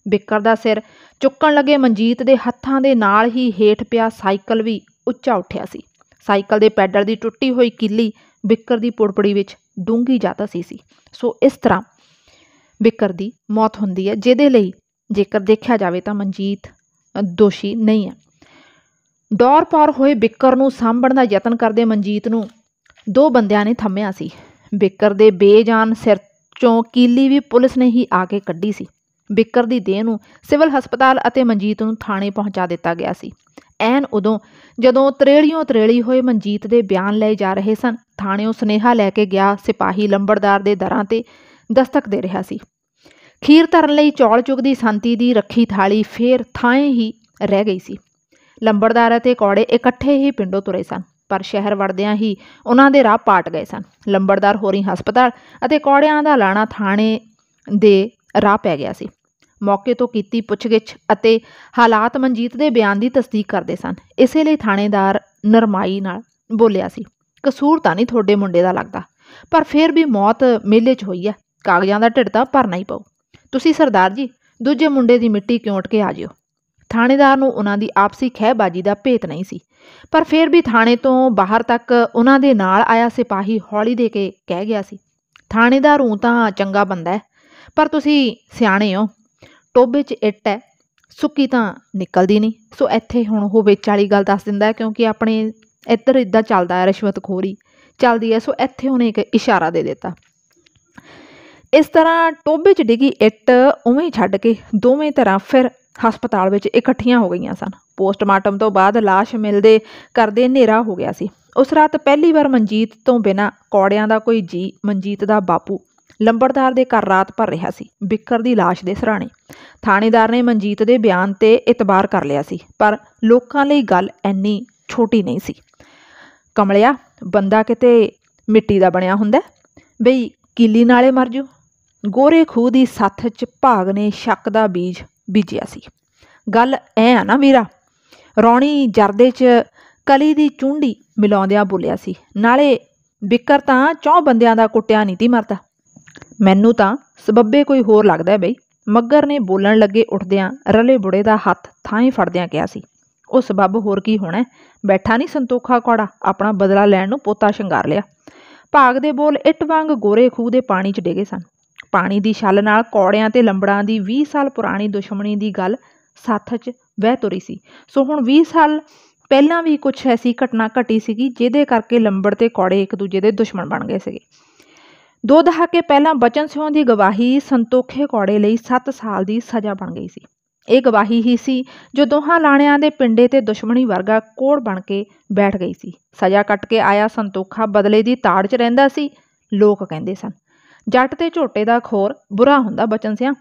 ਬਿੱਕਰ ਦਾ ਸਿਰ ਚੁੱਕਣ ਲੱਗੇ ਮਨਜੀਤ ਦੇ ਹੱਥਾਂ ਦੇ ਨਾਲ ਹੀ ਹੇਠ ਪਿਆ ਸਾਈਕਲ ਵੀ ਉੱਚਾ ਉੱਠਿਆ ਸੀ ਸਾਈਕਲ ਦੇ ਪੈਡਲ ਦੀ ਟੁੱਟੀ ਹੋਈ ਕਿੱਲੀ ਬਿੱਕਰ ਦੀ ਪੁੜਪੜੀ ਵਿੱਚ ਡੂੰਗੀ ਜਾਂਦਾ ਸੀ ਸੀ ਸੋ ਇਸ ਤਰ੍ਹਾਂ ਬਿੱਕਰ ਦੀ ਮੌਤ ਹੁੰਦੀ ਹੈ ਜਿਹਦੇ ਲਈ ਜੇਕਰ ਦੇਖਿਆ ਜਾਵੇ ਤਾਂ ਮਨਜੀਤ ਦੋਸ਼ੀ ਨਹੀਂ ਹੈ ਡੋਰ ਪਾਰ ਹੋਏ ਬਿੱਕਰ ਨੂੰ ਸਾਂਭਣ ਦਾ ਯਤਨ ਕਰਦੇ ਮਨਜੀਤ ਨੂੰ ਦੋ ਬੰਦਿਆਂ ਨੇ ਥੰਮਿਆ ਸੀ ਬਿੱਕਰ ਦੇ ਬੇਜਾਨ ਸਿਰ ਕੀਲੀ ਵੀ ਪੁਲਿਸ ਨੇ ਹੀ ਆ ਕੇ ਕੱਢੀ ਸੀ ਬਿੱਕਰ ਦੀ ਦੇਹ ਨੂੰ ਸਿਵਲ ਹਸਪਤਾਲ ਅਤੇ ਮਨਜੀਤ ਨੂੰ ਥਾਣੇ ਪਹੁੰਚਾ ਦਿੱਤਾ ਗਿਆ ਸੀ ਐਨ ਉਦੋਂ ਜਦੋਂ ਤਰੇੜੀਆਂ ਤਰੇੜੀ ਹੋਏ ਮਨਜੀਤ ਦੇ ਬਿਆਨ ਲਏ ਜਾ ਰਹੇ ਸਨ ਥਾਣੇ ਥਾਣਿਓਂ ਸੁਨੇਹਾ ਲੈ ਕੇ ਗਿਆ ਸਿਪਾਹੀ ਲੰਬੜਦਾਰ ਦੇ ਦਰਾਂ ਤੇ ਦਸਤਕ ਦੇ ਰਿਹਾ ਸੀ ਖੀਰ ਧਰਨ ਲਈ ਚੌਲ ਚੁਗਦੀ ਸੰਤੀ ਦੀ ਰੱਖੀ ਥਾਲੀ ਫੇਰ ਥਾਂ ਹੀ ਰਹਿ ਗਈ ਸੀ ਲੰਬੜਦਾਰ ਅਤੇ ਕੌੜੇ ਇਕੱਠੇ ਹੀ ਪਿੰਡੋਂ ਤੁਰੇ ਸਨ ਪਰ ਸ਼ਹਿਰ ਵੜਦਿਆਂ ਹੀ ਉਹਨਾਂ ਦੇ ਰਾਹ ਪਾਟ ਗਏ ਸਨ ਲੰਬੜਦਾਰ ਹੋਰੀ ਹਸਪਤਾਲ ਅਤੇ ਕੌੜਿਆਂ ਦਾ ਲਾਣਾ ਥਾਣੇ ਦੇ ਰਾਹ ਪੈ ਗਿਆ ਸੀ ਮੌਕੇ ਤੋਂ ਕੀਤੀ ਪੁੱਛਗਿੱਛ ਅਤੇ ਹਾਲਾਤ ਮਨਜੀਤ ਦੇ ਬਿਆਨ ਦੀ ਤਸਦੀਕ ਕਰਦੇ ਸਨ ਇਸੇ ਲਈ ਥਾਣੇਦਾਰ ਨਰਮਾਈ ਨਾਲ ਬੋਲਿਆ ਸੀ ਕਸੂਰ ਤਾਂ ਨਹੀਂ ਤੁਹਾਡੇ ਮੁੰਡੇ ਦਾ ਲੱਗਦਾ ਪਰ ਫਿਰ ਵੀ ਮੌਤ ਮੇਲੇ 'ਚ ਹੋਈ ਹੈ ਕਾਗਜ਼ਾਂ ਦਾ ਢਿੱਡ ਤਾਂ ਭਰਨਾ ਹੀ ਪਊ ਤੁਸੀਂ ਸਰਦਾਰ ਜੀ ਦੂਜੇ ਮੁੰਡੇ ਦੀ ਮਿੱਟੀ ਕਿਉਂ ਟਕੇ ਆ ਜਿਓ ਥਾਣੇਦਾਰ ਨੂੰ ਉਹਨਾਂ ਦੀ ਆਪਸੀ ਖਹਿਬਾਜੀ ਦਾ ਭੇਤ ਨਹੀਂ ਸੀ ਪਰ ਫਿਰ ਵੀ ਥਾਣੇ ਤੋਂ ਬਾਹਰ ਤੱਕ ਉਹਨਾਂ ਦੇ ਨਾਲ ਆਇਆ ਸਿਪਾਹੀ ਹੌਲੀ ਦੇ ਕੇ ਕਹਿ ਗਿਆ ਸੀ ਥਾਣੇਦਾਰ ਹੂੰ ਤਾਂ ਚੰਗਾ ਬੰਦਾ ਹੈ ਪਰ ਤੁਸੀਂ ਸਿਆਣੇ ਹੋ ਟੋਬੇ 'ਚ ਇੱਟ ਹੈ ਸੁੱਕੀ ਤਾਂ ਨਿਕਲਦੀ ਨਹੀਂ ਸੋ ਇੱਥੇ ਹੁਣ ਉਹ ਵਿੱਚ ਵਾਲੀ ਗੱਲ ਦੱਸ ਦਿੰਦਾ ਕਿਉਂਕਿ ਆਪਣੇ ਇੱਧਰ ਇਦਾਂ ਚੱਲਦਾ ਹੈ ਰਿਸ਼ਵਤਖੋਰੀ ਚੱਲਦੀ ਹੈ ਸੋ ਇੱਥੇ ਉਹਨੇ ਇੱਕ ਇਸ਼ਾਰਾ ਦੇ ਦਿੱਤਾ ਇਸ ਤਰ੍ਹਾਂ ਟੋਬੇ 'ਚ ਡਿੱਗੀ ਇੱਟ ਉਵੇਂ ਛੱਡ ਕੇ ਦੋਵੇਂ ਤਰ੍ਹਾਂ ਫਿਰ ਹਸਪਤਾਲ ਵਿੱਚ ਇਕੱਠੀਆਂ ਹੋ ਗਈਆਂ ਸਨ ਪੋਸਟਮਾਰਟਮ ਤੋਂ ਬਾਅਦ লাশ ਮਿਲਦੇ ਕਰਦੇ ਹਨੇਰਾ ਹੋ ਗਿਆ ਸੀ ਉਸ ਰਾਤ ਪਹਿਲੀ ਵਾਰ ਮਨਜੀਤ ਤੋਂ ਬਿਨਾ ਕੌੜਿਆਂ ਦਾ ਕੋਈ ਜੀ ਮਨਜੀਤ ਦਾ ਬਾਪੂ ਲੰਬੜਦਾਰ ਦੇ ਘਰ ਰਾਤ ਭਰ ਰਿਹਾ ਸੀ ਬਿੱਕਰ ਦੀ লাশ ਦੇ ਸਰਾਣੇ ਥਾਣੇਦਾਰ ਨੇ ਮਨਜੀਤ ਦੇ ਬਿਆਨ ਤੇ ਇਤਬਾਰ ਕਰ ਲਿਆ ਸੀ ਪਰ ਲੋਕਾਂ ਲਈ ਗੱਲ ਐਨੀ ਛੋਟੀ ਨਹੀਂ ਸੀ ਕਮਲਿਆ ਬੰਦਾ ਕਿਤੇ ਮਿੱਟੀ ਦਾ ਬਣਿਆ ਹੁੰਦਾ ਬਈ ਕੀਲੀ ਨਾਲੇ ਮਰ ਜੂ ਗੋਰੇ ਖੂਦੀ ਦੀ ਸੱਥ 'ਚ ਭਾਗ ਨੇ ਸ਼ੱਕ ਦਾ ਬੀਜ ਬੀਜਿਆ ਸੀ ਗੱਲ ਐ ਆ ਨਾ ਵੀਰਾ ਰੌਣੀ ਜਰਦੇ 'ਚ ਕਲੀ ਦੀ ਚੁੰਡੀ ਮਿਲਾਉਂਦਿਆਂ ਬੋਲਿਆ ਸੀ ਨਾਲੇ ਬਿਕਰ ਤਾਂ ਚੌ ਬੰਦਿਆਂ ਦਾ ਕੁੱਟਿਆ ਨਹੀਂ ਤੀ ਮਰਦਾ ਮੈਨੂੰ ਤਾਂ ਸਬੱਬੇ ਕੋਈ ਹੋਰ ਲੱਗਦਾ ਬਈ ਮੱਗਰ ਨੇ ਬੋਲਣ ਲੱਗੇ ਉੱਠਦਿਆਂ ਰਲੇ ਬੁੜੇ ਦਾ ਹੱਥ ਥਾਂ ਫੜਦਿਆਂ ਕਿਹਾ ਸੀ ਉਹ ਸਬੱਬ ਹੋਰ ਕੀ ਹੋਣਾ ਬੈਠਾ ਨਹੀਂ ਸੰਤੋਖਾ ਕੋੜਾ ਆਪਣਾ ਬਦਲਾ ਲੈਣ ਨੂੰ ਪੋਤਾ ਸ਼ਿੰਗਾਰ ਲਿਆ ਭਾਗ ਦੇ ਬੋਲ ਇੱਟ ਵਾਂਗ ਗੋਰੇ ਖੂਹ ਦੇ ਪਾਣੀ 'ਚ ਡੇਗੇ ਸਨ ਪਾਣੀ ਦੀ ਛਲ ਨਾਲ ਕੌੜਿਆਂ ਤੇ ਲੰਬੜਾਂ ਦੀ 20 ਸਾਲ ਪੁਰਾਣੀ ਦੁਸ਼ਮਣੀ ਦੀ ਗੱਲ ਸਾਥ 'ਚ ਵਹਿ ਤੁਰੀ ਸੀ ਸੋ ਹੁਣ 20 ਸਾਲ ਪਹਿਲਾਂ ਵੀ ਕੁਝ ਐਸੀ ਘਟਨਾ ਘਟੀ ਸੀਗੀ ਜਿਹਦੇ ਕਰਕੇ ਲੰਬੜ ਤੇ ਕੌੜੇ ਇੱਕ ਦੂਜੇ ਦੇ ਦੁਸ਼ਮਣ ਬਣ ਗਏ ਸੀਗੇ ਦੋ ਦਹਾਕੇ ਪਹਿਲਾਂ ਬਚਨ ਸਿੰਘ ਦੀ ਗਵਾਹੀ ਸੰਤੋਖੇ ਕੌੜੇ ਲਈ 7 ਸਾਲ ਦੀ ਸਜ਼ਾ ਬਣ ਗਈ ਸੀ ਇਹ ਗਵਾਹੀ ਹੀ ਸੀ ਜੋ ਦੋਹਾਂ ਲਾਣਿਆਂ ਦੇ ਪਿੰਡੇ ਤੇ ਦੁਸ਼ਮਣੀ ਵਰਗਾ ਕੋੜ ਬਣ ਕੇ ਬੈਠ ਗਈ ਸੀ ਸਜ਼ਾ ਕੱਟ ਕੇ ਆਇਆ ਸੰਤੋਖਾ ਬਦਲੇ ਦੀ ਤਾੜ 'ਚ ਰਹਿੰਦਾ ਸੀ ਲੋਕ ਕਹਿੰਦੇ ਸਨ ਜੱਟ ਤੇ ਝੋਟੇ ਦਾ ਖੋਰ ਬੁਰਾ ਹੁੰਦਾ ਬਚਨ ਸਿਆ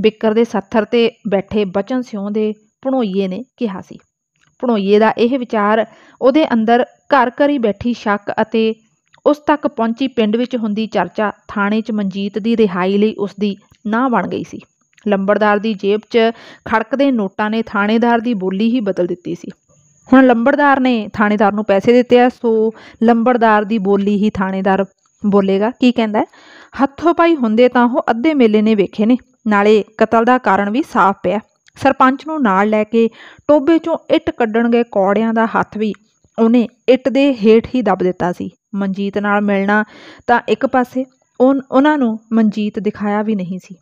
ਬਿੱਕਰ ਦੇ ਸੱਥਰ ਤੇ ਬੈਠੇ ਬਚਨ ਸਿਉ ਦੇ ਭਣੋਈਏ ਨੇ ਕਿਹਾ ਸੀ ਭਣੋਈਏ ਦਾ ਇਹ ਵਿਚਾਰ ਉਹਦੇ ਅੰਦਰ ਘਰ ਘਰੀ ਬੈਠੀ ਸ਼ੱਕ ਅਤੇ ਉਸ ਤੱਕ ਪਹੁੰਚੀ ਪਿੰਡ ਵਿੱਚ ਹੁੰਦੀ ਚਰਚਾ ਥਾਣੇ 'ਚ ਮਨਜੀਤ ਦੀ ਰਿਹਾਈ ਲਈ ਉਸ ਦੀ ਨਾ ਬਣ ਗਈ ਸੀ ਲੰਬੜਦਾਰ ਦੀ ਜੇਬ 'ਚ ਖੜਕਦੇ ਨੋਟਾਂ ਨੇ ਥਾਣੇਦਾਰ ਦੀ ਬੋਲੀ ਹੀ ਬਦਲ ਦਿੱਤੀ ਸੀ ਹੁਣ ਲੰਬੜਦਾਰ ਨੇ ਥਾਣੇਦਾਰ ਨੂੰ ਪੈਸੇ ਦਿੱਤੇ ਆ ਸੋ ਲੰਬੜਦਾਰ ਦੀ ਬੋਲੀ ਹੀ ਥਾਣੇਦਾਰ ਬੋਲੇਗਾ ਕੀ ਕਹਿੰਦਾ ਹੱਥੋਂ ਪਾਈ ਹੁੰਦੇ ਤਾਂ ਉਹ ਅੱਧੇ ਮੇਲੇ ਨੇ ਵੇਖੇ ਨੇ ਨਾਲੇ ਕਤਲ ਦਾ ਕਾਰਨ ਵੀ ਸਾਫ਼ ਪਿਆ ਸਰਪੰਚ ਨੂੰ ਨਾਲ ਲੈ ਕੇ ਟੋਬੇ ਚੋਂ ਇੱਟ ਕੱਢਣ ਗਏ ਕੌੜਿਆਂ ਦਾ ਹੱਥ ਵੀ ਉਹਨੇ ਇੱਟ ਦੇ ਹੇਠ ਹੀ ਦਬ ਦਿੱਤਾ ਸੀ ਮਨਜੀਤ ਨਾਲ ਮਿਲਣਾ ਤਾਂ ਇੱਕ ਪਾਸੇ ਉਹਨਾਂ ਨੂੰ ਮਨਜੀਤ ਦਿਖਾਇਆ ਵੀ ਨਹੀਂ ਸੀ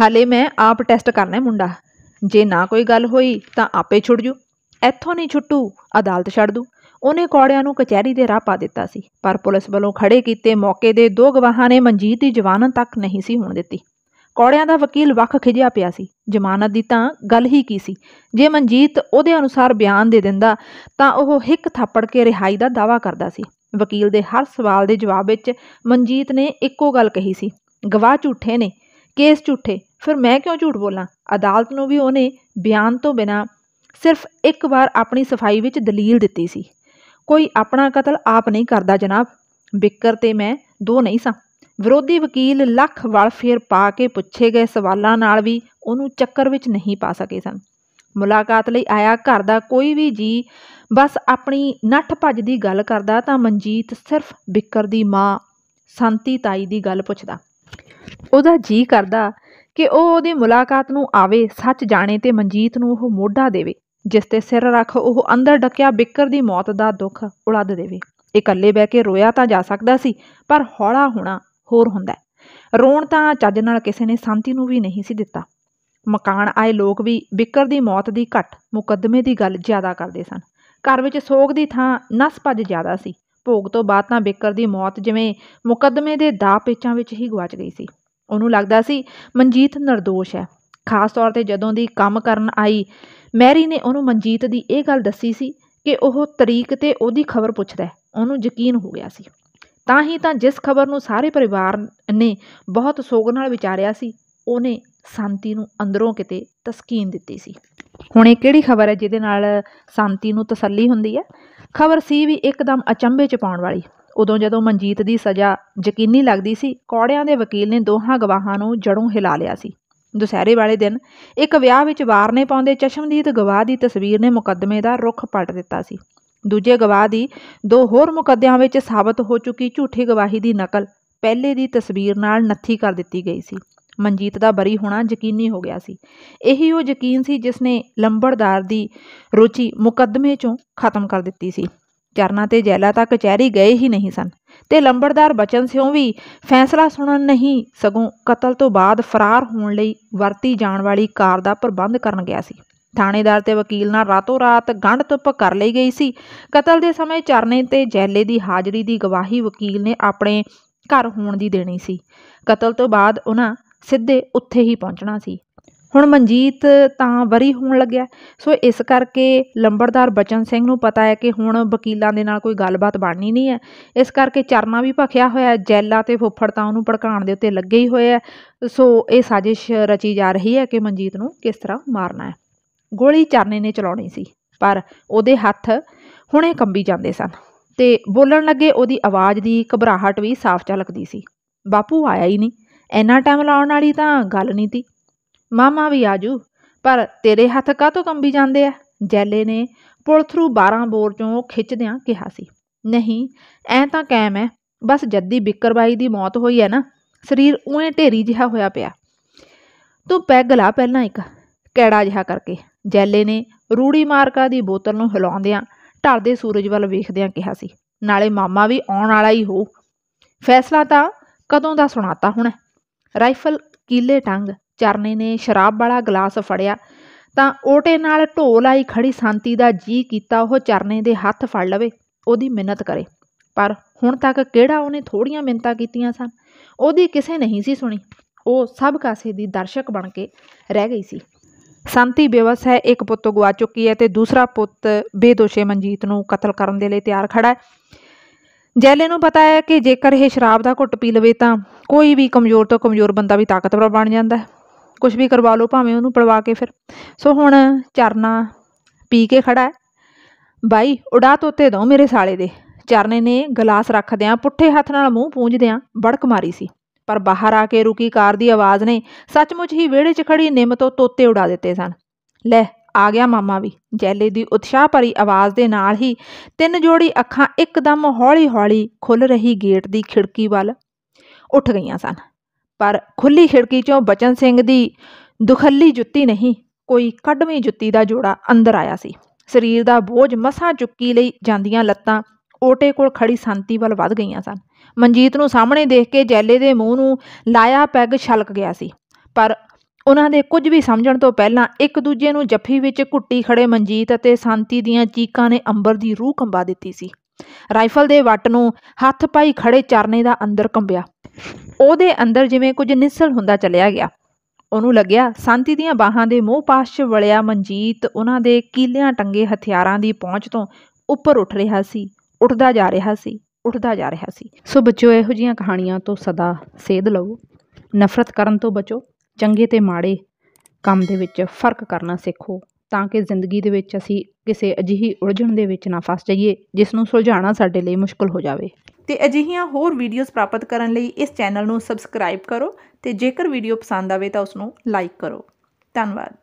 ਹਾਲੇ ਮੈਂ ਆਪ ਟੈਸਟ ਕਰਨਾ ਮੁੰਡਾ ਜੇ ਨਾ ਕੋਈ ਗੱਲ ਹੋਈ ਤਾਂ ਆਪੇ ਛੁੱਟ ਜੂ ਇੱਥੋਂ ਨਹੀਂ ਛੁੱਟੂ ਅਦਾਲਤ ਛੱਡ ਦੂ ਉਹਨੇ ਕੌੜਿਆਂ ਨੂੰ ਕਚਹਿਰੀ ਦੇ ਰਾਹ ਪਾ ਦਿੱਤਾ ਸੀ ਪਰ ਪੁਲਿਸ ਵੱਲੋਂ ਖੜੇ ਕੀਤੇ ਮੌਕੇ ਦੇ ਦੋ ਗਵਾਹਾਂ ਨੇ ਮਨਜੀਤ ਦੀ ਜ਼ਮਾਨਤ ਤੱਕ ਨਹੀਂ ਸੀ ਹੋਣ ਦਿੱਤੀ ਕੌੜਿਆਂ ਦਾ ਵਕੀਲ ਵੱਖ ਖਿਜਿਆ ਪਿਆ ਸੀ ਜ਼ਮਾਨਤ ਦੀ ਤਾਂ ਗੱਲ ਹੀ ਕੀ ਸੀ ਜੇ ਮਨਜੀਤ ਉਹਦੇ ਅਨੁਸਾਰ ਬਿਆਨ ਦੇ ਦਿੰਦਾ ਤਾਂ ਉਹ ਹਿੱਕ ਥਾਪੜ ਕੇ ਰਿਹਾਈ ਦਾ ਦਾਵਾ ਕਰਦਾ ਸੀ ਵਕੀਲ ਦੇ ਹਰ ਸਵਾਲ ਦੇ ਜਵਾਬ ਵਿੱਚ ਮਨਜੀਤ ਨੇ ਇੱਕੋ ਗੱਲ ਕਹੀ ਸੀ ਗਵਾਹ ਝੂਠੇ ਨੇ ਕੇਸ ਝੂਠੇ ਫਿਰ ਮੈਂ ਕਿਉਂ ਝੂਠ ਬੋਲਾਂ ਅਦਾਲਤ ਨੂੰ ਵੀ ਉਹਨੇ ਬਿਆਨ ਤੋਂ ਬਿਨਾ ਸਿਰਫ ਇੱਕ ਵਾਰ ਆਪਣੀ ਸਫਾਈ ਵਿੱਚ ਦਲੀਲ ਦਿੱਤੀ ਸੀ ਕੋਈ ਆਪਣਾ ਕਤਲ ਆਪ ਨਹੀਂ ਕਰਦਾ ਜਨਾਬ ਬਿੱਕਰ ਤੇ ਮੈਂ ਦੋ ਨਹੀਂ ਸਾਂ ਵਿਰੋਧੀ ਵਕੀਲ ਲੱਖ ਵਲ ਫੇਰ ਪਾ ਕੇ ਪੁੱਛੇ ਗਏ ਸਵਾਲਾਂ ਨਾਲ ਵੀ ਉਹਨੂੰ ਚੱਕਰ ਵਿੱਚ ਨਹੀਂ ਪਾ ਸਕੇ ਸਨ ਮੁਲਾਕਾਤ ਲਈ ਆਇਆ ਘਰ ਦਾ ਕੋਈ ਵੀ ਜੀ ਬਸ ਆਪਣੀ ਨੱਠ ਭੱਜ ਦੀ ਗੱਲ ਕਰਦਾ ਤਾਂ ਮਨਜੀਤ ਸਿਰਫ ਬਿੱਕਰ ਦੀ ਮਾਂ ਸੰਤੀ ਤਾਈ ਦੀ ਗੱਲ ਪੁੱਛਦਾ ਉਹਦਾ ਜੀ ਕਰਦਾ ਕਿ ਉਹ ਉਹਦੀ ਮੁਲਾਕਾਤ ਨੂੰ ਆਵੇ ਸੱਚ ਜਾਣੇ ਤੇ ਮਨਜੀਤ ਨੂੰ ਉਹ ਮੋਢਾ ਦੇਵੇ ਜਿਸ ਤੇ ਸਿਰ ਰੱਖ ਉਹ ਅੰਦਰ ਡਕਿਆ ਬਿੱਕਰ ਦੀ ਮੌਤ ਦਾ ਦੁੱਖ ਉਲੱਦ ਦੇਵੇ ਇਕੱਲੇ ਬਹਿ ਕੇ ਰੋਇਆ ਤਾਂ ਜਾ ਸਕਦਾ ਸੀ ਪਰ ਹੌਲਾ ਹੋਣਾ ਹੋਰ ਹੁੰਦਾ ਰੋਣ ਤਾਂ ਚੱਜ ਨਾਲ ਕਿਸੇ ਨੇ ਸ਼ਾਂਤੀ ਨੂੰ ਵੀ ਨਹੀਂ ਸੀ ਦਿੱਤਾ ਮਕਾਨ ਆਏ ਲੋਕ ਵੀ ਬਿੱਕਰ ਦੀ ਮੌਤ ਦੀ ਘਟ ਮੁਕੱਦਮੇ ਦੀ ਗੱਲ ਜ਼ਿਆਦਾ ਕਰਦੇ ਸਨ ਘਰ ਵਿੱਚ ਸੋਗ ਦੀ ਥਾਂ ਨਸ ਭੱਜ ਜ਼ਿਆਦਾ ਸੀ ਭੋਗ ਤੋਂ ਬਾਅਦ ਤਾਂ ਬਿੱਕਰ ਦੀ ਮੌਤ ਜਿਵੇਂ ਮੁਕੱਦਮੇ ਦੇ ਦਾ ਪੇਚਾਂ ਵਿੱਚ ਹੀ ਗਵਾਚ ਗਈ ਸੀ ਉਹਨੂੰ ਲੱਗਦਾ ਸੀ ਮਨਜੀਤ ਨਿਰਦੋਸ਼ ਹੈ ਖਾਸ ਤੌਰ ਤੇ ਜਦੋਂ ਦੀ ਕੰਮ ਕਰਨ ਆਈ ਮੈਰੀ ਨੇ ਉਹਨੂੰ ਮਨਜੀਤ ਦੀ ਇਹ ਗੱਲ ਦੱਸੀ ਸੀ ਕਿ ਉਹ ਤਰੀਕ ਤੇ ਉਹਦੀ ਖਬਰ ਪੁੱਛਦਾ ਹੈ ਉਹਨੂੰ ਯਕੀਨ ਹੋ ਗਿਆ ਸੀ ਤਾਂ ਹੀ ਤਾਂ ਜਿਸ ਖਬਰ ਨੂੰ ਸਾਰੇ ਪਰਿਵਾਰ ਨੇ ਬਹੁਤ ਸੋਗ ਨਾਲ ਵਿਚਾਰਿਆ ਸੀ ਉਹਨੇ ਸ਼ਾਂਤੀ ਨੂੰ ਅੰਦਰੋਂ ਕਿਤੇ ਤਸਕੀਨ ਦਿੱਤੀ ਸੀ ਹੁਣ ਇਹ ਕਿਹੜੀ ਖਬਰ ਹੈ ਜਿਹਦੇ ਨਾਲ ਸ਼ਾਂਤੀ ਨੂੰ ਤਸੱਲੀ ਹੁੰਦੀ ਹੈ ਖਬਰ ਸੀ ਵੀ ਇੱਕਦਮ ਅਚੰਭੇ ਚ ਪਾਉਣ ਵਾਲੀ ਉਦੋਂ ਜਦੋਂ ਮਨਜੀਤ ਦੀ ਸਜ਼ਾ ਯਕੀਨੀ ਲੱਗਦੀ ਸੀ ਕੌੜਿਆਂ ਦੇ ਵਕੀਲ ਨੇ ਦੋਹਾਂ ਗਵਾਹਾਂ ਨੂੰ ਜੜੋਂ ਹਿਲਾ ਲਿਆ ਸੀ ਦੁਸਹਿਰੇ ਵਾਲੇ ਦਿਨ ਇੱਕ ਵਿਆਹ ਵਿੱਚ ਵਾਰਨੇ ਪਾਉਂਦੇ ਚਸ਼ਮਦੀਦ ਗਵਾਹ ਦੀ ਤਸਵੀਰ ਨੇ ਮੁਕੱਦਮੇ ਦਾ ਰੁਖ ਪਲਟ ਦਿੱਤਾ ਸੀ ਦੂਜੇ ਗਵਾਹ ਦੀ ਦੋ ਹੋਰ ਮੁਕੱਦਿਆਂ ਵਿੱਚ ਸਾਬਤ ਹੋ ਚੁੱਕੀ ਝੂਠੀ ਗਵਾਹੀ ਦੀ ਨਕਲ ਪਹਿਲੇ ਦੀ ਤਸਵੀਰ ਨਾਲ ਨੱਥੀ ਕਰ ਦਿੱਤੀ ਗਈ ਸੀ ਮਨਜੀਤ ਦਾ ਬਰੀ ਹੋਣਾ ਯਕੀਨੀ ਹੋ ਗਿਆ ਸੀ ਇਹੀ ਉਹ ਯਕੀਨ ਸੀ ਜਿਸ ਨੇ ਲੰਬੜਦਾਰ ਦੀ ਰੁਚੀ ਮੁਕੱਦਮੇ ਚੋਂ ਖਤਮ ਕਰ ਦਿੱਤੀ ਸੀ ਚਰਨਾ ਤੇ ਜੈਲਾ ਤਾਂ ਕਚਹਿਰੀ ਗਏ ਹੀ ਨਹੀਂ ਸਨ ਤੇ ਲੰਬੜਦਾਰ ਬਚਨ ਸਿਉ ਵੀ ਫੈਸਲਾ ਸੁਣਨ ਨਹੀਂ ਸਗੋਂ ਕਤਲ ਤੋਂ ਬਾਅਦ ਫਰਾਰ ਹੋਣ ਲਈ ਵਰਤੀ ਜਾਣ ਵਾਲੀ ਕਾਰ ਦਾ ਪ੍ਰਬੰਧ ਕਰਨ ਗਿਆ ਸੀ ਥਾਣੇਦਾਰ ਤੇ ਵਕੀਲ ਨਾਲ ਰਾਤੋਂ ਰਾਤ ਗੰਢ ਤੁੱਪ ਕਰ ਲਈ ਗਈ ਸੀ ਕਤਲ ਦੇ ਸਮੇਂ ਚਰਨੇ ਤੇ ਜੈਲੇ ਦੀ ਹਾਜ਼ਰੀ ਦੀ ਗਵਾਹੀ ਵਕੀਲ ਨੇ ਆਪਣੇ ਘਰ ਹੋਣ ਦੀ ਦੇਣੀ ਸੀ ਕਤਲ ਤੋਂ ਬਾਅਦ ਉਹਨਾਂ ਸਿੱਧੇ ਉੱਥੇ ਹੀ ਪਹੁੰਚਣਾ ਸੀ ਹੁਣ ਮਨਜੀਤ ਤਾਂ ਵਰੀ ਹੋਣ ਲੱਗਿਆ ਸੋ ਇਸ ਕਰਕੇ ਲੰਬੜਦਾਰ ਬਚਨ ਸਿੰਘ ਨੂੰ ਪਤਾ ਹੈ ਕਿ ਹੁਣ ਵਕੀਲਾਂ ਦੇ ਨਾਲ ਕੋਈ ਗੱਲਬਾਤ ਬਣਨੀ ਨਹੀਂ ਹੈ ਇਸ ਕਰਕੇ ਚਰਨਾ ਵੀ ਭਖਿਆ ਹੋਇਆ ਜੈਲਾ ਤੇ ਫੁੱਫੜ ਤਾਂ ਉਹਨੂੰ ਭੜਕਾਉਣ ਦੇ ਉੱਤੇ ਲੱਗੇ ਹੀ ਹੋਏ ਆ ਸੋ ਇਹ ਸਾਜ਼ਿਸ਼ ਰਚੀ ਜਾ ਰਹੀ ਹੈ ਕਿ ਮਨਜੀਤ ਨੂੰ ਕਿਸ ਤਰ੍ਹਾਂ ਮਾਰਨਾ ਹੈ ਗੋਲੀ ਚਰਨੇ ਨੇ ਚਲਾਉਣੀ ਸੀ ਪਰ ਉਹਦੇ ਹੱਥ ਹੁਣੇ ਕੰਬੀ ਜਾਂਦੇ ਸਨ ਤੇ ਬੋਲਣ ਲੱਗੇ ਉਹਦੀ ਆਵਾਜ਼ ਦੀ ਘਬਰਾਹਟ ਵੀ ਸਾਫ਼ ਝਲਕਦੀ ਸੀ ਬਾਪੂ ਆਇਆ ਹੀ ਨਹੀਂ ਇੰਨਾ ਟਾਈਮ ਲਾਉਣ ਵਾਲੀ ਤਾਂ ਗੱਲ ਨਹੀਂ ਸੀ ਮਾਮਾ ਵੀ ਆਜੂ ਪਰ ਤੇਰੇ ਹੱਥ ਕਾਹਤੋਂ ਕੰਬੀ ਜਾਂਦੇ ਆ ਜੈਲੇ ਨੇ ਪੁਲ ਥਰੂ 12 ਬੋਰ ਚੋਂ ਖਿੱਚਦਿਆਂ ਕਿਹਾ ਸੀ ਨਹੀਂ ਐ ਤਾਂ ਕੈਮ ਐ ਬਸ ਜੱਦੀ ਬਿੱਕਰਬਾਈ ਦੀ ਮੌਤ ਹੋਈ ਐ ਨਾ ਸਰੀਰ ਉਵੇਂ ਢੇਰੀ ਜਿਹਾ ਹੋਇਆ ਪਿਆ ਤੂੰ ਪੈਗ ਲਾ ਪਹਿਲਾਂ ਇੱਕ ਕੈੜਾ ਜਿਹਾ ਕਰਕੇ ਜੈਲੇ ਨੇ ਰੂੜੀ ਮਾਰਕਾ ਦੀ ਬੋਤਲ ਨੂੰ ਹਿਲਾਉਂਦਿਆਂ ਢਲਦੇ ਸੂਰਜ ਵੱਲ ਵੇਖਦਿਆਂ ਕਿਹਾ ਸੀ ਨਾਲੇ ਮਾਮਾ ਵੀ ਆਉਣ ਵਾਲਾ ਹੀ ਹੋ ਫੈਸਲਾ ਤਾਂ ਕਦੋਂ ਦਾ ਸੁਣਾਤਾ ਹੁਣ ਰਾਈਫਲ ਕੀਲੇ ਟੰਗ ਚਰਨੇ ਨੇ ਸ਼ਰਾਬ ਵਾਲਾ ਗਲਾਸ ਫੜਿਆ ਤਾਂ ਓਟੇ ਨਾਲ ਢੋਲ ਆਈ ਖੜੀ ਸ਼ਾਂਤੀ ਦਾ ਜੀ ਕੀਤਾ ਉਹ ਚਰਨੇ ਦੇ ਹੱਥ ਫੜ ਲਵੇ ਉਹਦੀ ਮਿਹਨਤ ਕਰੇ ਪਰ ਹੁਣ ਤੱਕ ਕਿਹੜਾ ਉਹਨੇ ਥੋੜੀਆਂ ਮਿੰਤਾਂ ਕੀਤੀਆਂ ਸਨ ਉਹਦੀ ਕਿਸੇ ਨਹੀਂ ਸੀ ਸੁਣੀ ਉਹ ਸਭ ਕਾਸੇ ਦੀ ਦਰਸ਼ਕ ਬਣ ਕੇ ਰਹਿ ਗਈ ਸੀ ਸ਼ਾਂਤੀ ਬੇਵਸ ਹੈ ਇੱਕ ਪੁੱਤ ਗਵਾ ਚੁੱਕੀ ਹੈ ਤੇ ਦੂਸਰਾ ਪੁੱਤ ਬੇਦੋਸ਼ੇ ਮਨਜੀਤ ਨੂੰ ਕਤਲ ਕਰਨ ਦੇ ਲਈ ਤਿਆਰ ਖੜਾ ਹੈ ਜੈਲੇ ਨੂੰ ਪਤਾ ਹੈ ਕਿ ਜੇਕਰ ਇਹ ਸ਼ਰਾਬ ਦਾ ਘੁੱਟ ਪੀ ਲਵੇ ਤਾਂ ਕੋਈ ਵੀ ਕਮਜ਼ੋਰ ਤੋਂ ਕਮਜ਼ੋਰ ਬੰਦਾ ਵੀ ਤਾਕਤਵਰ ਬਣ ਜਾਂਦਾ ਹੈ ਕੁਝ ਵੀ ਕਰਵਾ ਲਓ ਭਾਵੇਂ ਉਹਨੂੰ ਪੜਵਾ ਕੇ ਫਿਰ ਸੋ ਹੁਣ ਚਰਨਾ ਪੀ ਕੇ ਖੜਾ ਹੈ ਬਾਈ ਉਡਾ ਤੋਤੇ ਦੋ ਮੇਰੇ ਸਾਲੇ ਦੇ ਚਰਨੇ ਨੇ ਗਲਾਸ ਰੱਖਦਿਆਂ ਪੁੱਠੇ ਹੱਥ ਨਾਲ ਮੂੰਹ ਪੂੰਝਦਿਆਂ ਬੜਕ ਮਾਰੀ ਸੀ ਪਰ ਬਾਹਰ ਆ ਕੇ ਰੁਕੀ ਕਾਰ ਦੀ ਆਵਾਜ਼ ਨੇ ਸੱਚਮੁੱਚ ਹੀ ਵਿਹੜੇ 'ਚ ਖੜੀ ਨਿੰਮ ਤੋਂ ਤੋਤੇ ਉਡਾ ਦਿੱਤੇ ਸਨ ਲੈ ਆ ਗਿਆ ਮਾਮਾ ਵੀ ਜੈਲੇ ਦੀ ਉਤਸ਼ਾਹ ਭਰੀ ਆਵਾਜ਼ ਦੇ ਨਾਲ ਹੀ ਤਿੰਨ ਜੋੜੀ ਅੱਖਾਂ ਇੱਕਦਮ ਹੌਲੀ-ਹੌਲੀ ਖੁੱਲ ਰਹੀ ਗੇਟ ਦੀ ਖਿੜਕੀ ਵੱਲ ਉੱਠ ਗਈਆਂ ਸਨ ਪਰ ਖੁੱਲੀ ਖਿੜਕੀ 'ਚੋਂ ਬਚਨ ਸਿੰਘ ਦੀ ਦੁਖੱਲੀ ਜੁੱਤੀ ਨਹੀਂ ਕੋਈ ਕੱਢਵੀਂ ਜੁੱਤੀ ਦਾ ਜੋੜਾ ਅੰਦਰ ਆਇਆ ਸੀ ਸਰੀਰ ਦਾ ਬੋਝ ਮਸਾਂ ਚੁੱਕੀ ਲਈ ਜਾਂਦੀਆਂ ਲੱਤਾਂ ਓਟੇ ਕੋਲ ਖੜੀ ਸੰਤੀ ਵੱਲ ਵੱਧ ਗਈਆਂ ਸਨ ਮਨਜੀਤ ਨੂੰ ਸਾਹਮਣੇ ਦੇਖ ਕੇ ਜੈਲੇ ਦੇ ਮੂੰਹ ਨੂੰ ਲਾਇਆ ਪੈਗ ਛਲਕ ਗਿਆ ਸੀ ਪਰ ਉਹਨਾਂ ਦੇ ਕੁਝ ਵੀ ਸਮਝਣ ਤੋਂ ਪਹਿਲਾਂ ਇੱਕ ਦੂਜੇ ਨੂੰ ਜੱਫੀ ਵਿੱਚ ਘੁੱਟੀ ਖੜੇ ਮਨਜੀਤ ਅਤੇ ਸੰਤੀ ਦੀਆਂ ਚੀਕਾਂ ਨੇ ਅੰਬਰ ਦੀ ਰੂਹ ਕੰਬਾ ਦਿੱਤੀ ਸੀ ਰਾਈਫਲ ਦੇ ਵੱਟ ਨੂੰ ਹੱਥ ਪਾਈ ਖੜੇ ਚਰਨੇ ਦਾ ਅੰਦਰ ਕੰਬਿਆ ਉਹਦੇ ਅੰਦਰ ਜਿਵੇਂ ਕੁਝ ਨਿਸਲ ਹੁੰਦਾ ਚਲਿਆ ਗਿਆ ਉਹਨੂੰ ਲੱਗਿਆ ਸ਼ਾਂਤੀ ਦੀਆਂ ਬਾਹਾਂ ਦੇ ਮੋਹ ਪਾਸ 'ਚ ਵਲਿਆ ਮਨਜੀਤ ਉਹਨਾਂ ਦੇ ਕੀਲਿਆਂ ਟੰਗੇ ਹਥਿਆਰਾਂ ਦੀ ਪਹੁੰਚ ਤੋਂ ਉੱਪਰ ਉੱਠ ਰਿਹਾ ਸੀ ਉੱਠਦਾ ਜਾ ਰਿਹਾ ਸੀ ਉੱਠਦਾ ਜਾ ਰਿਹਾ ਸੀ ਸੋ ਬੱਚਿਓ ਇਹੋ ਜੀਆਂ ਕਹਾਣੀਆਂ ਤੋਂ ਸਦਾ ਸੇਧ ਲਵੋ ਨਫ਼ਰਤ ਕਰਨ ਤੋਂ ਬਚੋ ਚੰਗੇ ਤੇ ਮਾੜੇ ਕੰਮ ਦੇ ਵਿੱਚ ਫਰਕ ਕਰਨਾ ਸਿੱਖੋ ਤਾਂ ਕਿ ਜ਼ਿੰਦਗੀ ਦੇ ਵਿੱਚ ਅਸੀਂ ਕਿਸੇ ਅਜਿਹੀ ਉਲਝਣ ਦੇ ਵਿੱਚ ਨਾ ਫਸ ਜਾਈਏ ਜਿਸ ਨੂੰ ਸੁਲਝਾਣਾ ਸਾਡੇ ਲਈ ਮੁਸ਼ਕਲ ਹੋ ਜਾਵੇ ਤੇ ਅਜਿਹੀਆਂ ਹੋਰ ਵੀਡੀਓਜ਼ ਪ੍ਰਾਪਤ ਕਰਨ ਲਈ ਇਸ ਚੈਨਲ ਨੂੰ ਸਬਸਕ੍ਰਾਈਬ ਕਰੋ ਤੇ ਜੇਕਰ ਵੀਡੀਓ ਪਸੰਦ ਆਵੇ ਤਾਂ ਉਸ ਨੂੰ ਲਾਈਕ ਕਰੋ ਧੰਨਵਾਦ